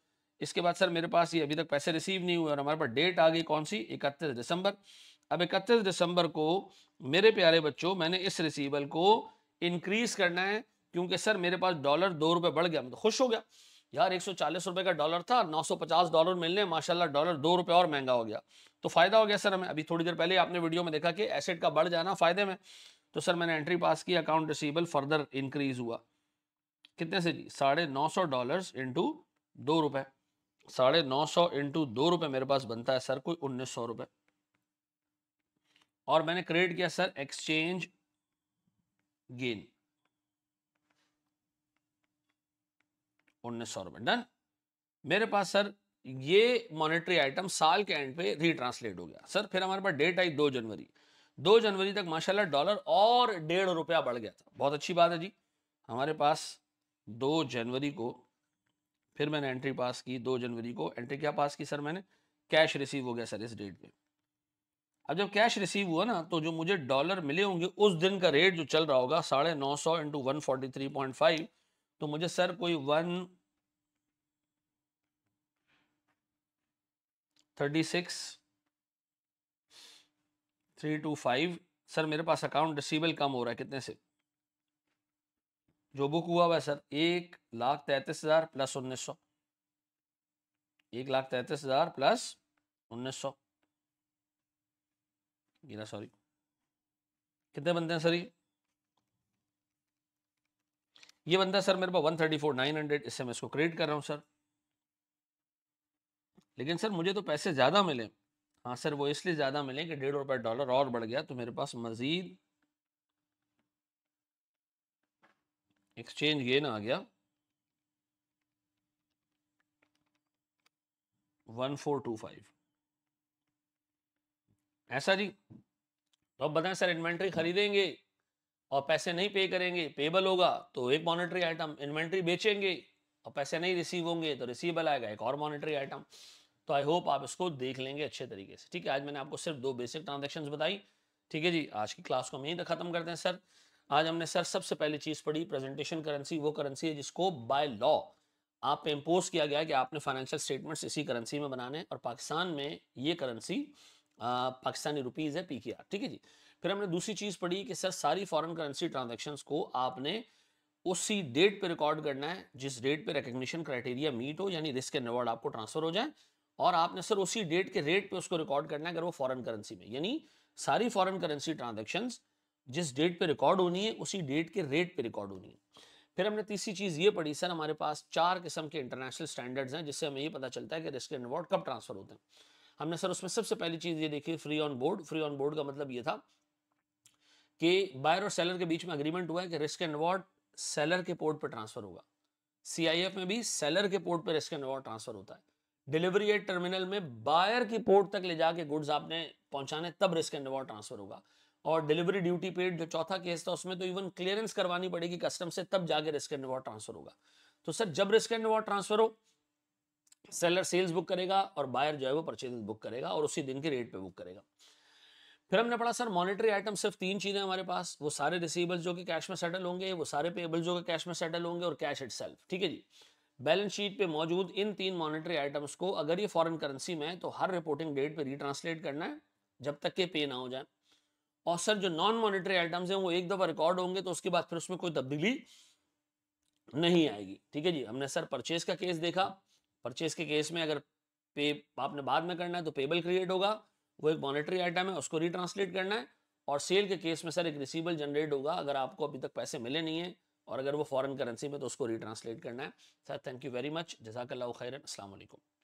इसके बाद सर मेरे पास ये अभी तक पैसे रिसीव नहीं हुए और हमारे पास डेट आ गई कौन सी इकतीस दिसंबर अब इकतीस दिसंबर को मेरे प्यारे बच्चों मैंने इस रिसीवेबल को इंक्रीज करना है क्योंकि सर मेरे पास डॉलर दो रुपये बढ़ गया मैं तो खुश हो गया यार 140 रुपए का डॉलर था 950 डॉलर मिलने माशाल्लाह डॉलर दो रुपए और महंगा हो गया तो फायदा हो गया सर हमें अभी थोड़ी देर पहले आपने वीडियो में देखा कि एसेट का बढ़ जाना फायदे में तो सर मैंने एंट्री पास की अकाउंट रिसीबल फर्दर इंक्रीज हुआ कितने से जी साढ़े नौ सौ डॉलर इंटू दो रुपए साढ़े नौ सौ इंटू दो रुपए मेरे पास बनता है सर कोई उन्नीस सौ रुपए और मैंने क्रिएट किया सर एक्सचेंज गेन उन्नीस सौ रुपये डन मेरे पास सर ये मॉनेटरी आइटम साल के एंड पे रीट्रांसलेट हो गया सर फिर हमारे पास डेट आई दो जनवरी दो जनवरी तक माशाल्लाह डॉलर और डेढ़ रुपया बढ़ गया था बहुत अच्छी बात है जी हमारे पास दो जनवरी को फिर मैंने एंट्री पास की दो जनवरी को एंट्री क्या पास की सर मैंने कैश रिसीव हो गया सर इस डेट पे अब जब कैश रिसीव हुआ ना तो जो मुझे डॉलर मिले होंगे उस दिन का रेट जो चल रहा होगा साढ़े नौ सौ into one forty three point five तो मुझे सर कोई one thirty six three two five sir मेरे पास अकाउंट रिसीबल कम हो रहा है कितने से जो बुक हुआ हुआ है सर एक लाख तैंतीस हजार प्लस उन्नीस सौ एक लाख तैंतीस हजार प्लस उन्नीस सौ सॉरी कितने बनते हैं सर ये ये बंदा सर मेरे पास one thirty four nine hundred इससे मैं इसको क्रेडिट कर रहा हूँ सर लेकिन सर मुझे तो पैसे ज़्यादा मिले हाँ सर वो इसलिए ज़्यादा मिले कि डेढ़ रुपये डॉलर और बढ़ गया तो मेरे पास मज़ीद एक्सचेंज गेन आ गया वन फोर टू फाइव ऐसा जी तो अब बताएं सर इन्वेंट्री खरीदेंगे और पैसे नहीं पे करेंगे पेबल होगा तो एक मॉनिटरी आइटम इन्वेंट्री बेचेंगे और पैसे नहीं रिसीव होंगे तो रिसीवल आएगा एक और मॉनिटरी आइटम तो आई होप आप इसको देख लेंगे अच्छे तरीके से ठीक है आज मैंने आपको सिर्फ दो बेसिक ट्रांजेक्शन बताई ठीक है जी आज की क्लास को हम यहीं तक खत्म करते हैं सर आज हमने सर सबसे पहली चीज पढ़ी प्रेजेंटेशन करेंसी वो करेंसी है जिसको बाय लॉ आप पे इम्पोज किया गया कि आपने फाइनेंशियल स्टेटमेंट्स इसी करेंसी में बनाने और पाकिस्तान में ये करेंसी पाकिस्तानी रुपीज़ है पी ठीक है जी फिर हमने दूसरी चीज़ पढ़ी कि सर सारी फॉरेन करेंसी ट्रांजेक्शन को आपने उसी डेट पे रिकॉर्ड करना है जिस डेट पे रिकग्निशन क्राइटेरिया मीट हो यानी रिस्क एंड रिवॉर्ड आपको ट्रांसफर हो जाए और आपने सर उसी डेट के रेट पे उसको रिकॉर्ड करना है अगर वो फॉरेन करेंसी में यानी सारी फॉरेन करेंसी ट्रांजेक्शन जिस डेट पे रिकॉर्ड होनी है उसी डेट के रेट पे रिकॉर्ड होनी है फिर हमने तीसरी चीज़ ये पढ़ी सर हमारे पास चार किस्म के इंटरनेशनल स्टैंडर्ड्स हैं जिससे हमें ये पता चलता है कि रिस्क एंड रिवॉर्ड कब ट्रांसफर होते हैं हमने सर उसमें सबसे पहली चीज़ ये देखी free on board free on board का मतलब ये था कि बायर और सेलर के बीच में अग्रीमेंट हुआ है कि रिस्क एंड रिवॉर्ड सेलर के पोर्ट पर ट्रांसफर होगा सीआईएफ में भी सेलर के पोर्ट पर रिस्क एंड रिवॉर्ड ट्रांसफर होता है डिलीवरी एट टर्मिनल में बायर की पोर्ट तक ले जाके गुड्स आपने पहुंचाने तब रिस्क एंड रिवॉर्ड ट्रांसफर होगा और डिलीवरी ड्यूटी पेड जो चौथा केस था उसमें तो इवन क्लियरेंस करवानी पड़ेगी कस्टम से तब जाके रिस्क एंड रिवॉर्ड ट्रांसफर होगा तो सर जब रिस्क एंड रिवॉर्ड ट्रांसफर हो सेलर सेल्स बुक करेगा और बायर जो है वो परचेज बुक करेगा और उसी दिन के रेट पे बुक करेगा फिर हमने पढ़ा सर मॉनिटरी आइटम सिर्फ तीन चीज़ें हमारे पास वो सारे रिसीवेबल्स जो कि कैश में सेटल होंगे वो सारे पेबल्स जो कि कैश में सेटल होंगे और कैश इट ठीक है जी बैलेंस शीट पे मौजूद इन तीन मॉनिटरी आइटम्स को अगर ये फॉरेन करेंसी में है तो हर रिपोर्टिंग डेट पे रीट्रांसलेट करना है जब तक के पे ना हो जाए और सर जो नॉन मॉनिटरी आइटम्स हैं वो एक दफ़ा रिकॉर्ड होंगे तो उसके बाद फिर उसमें कोई तब्दीली नहीं आएगी ठीक है जी हमने सर परचेज का केस देखा परचेज के केस में अगर पे आपने बाद में करना है तो पेबल क्रिएट होगा वो एक मॉनिटरी आइटम है उसको रिट्रांसलेट करना है और सेल के केस में सर एक रिसीबल जनरेट होगा अगर आपको अभी तक पैसे मिले नहीं है और अगर वो फॉरेन करेंसी में तो उसको रिट्रांसलेट करना है sir thank you very much जजाक खैरन असल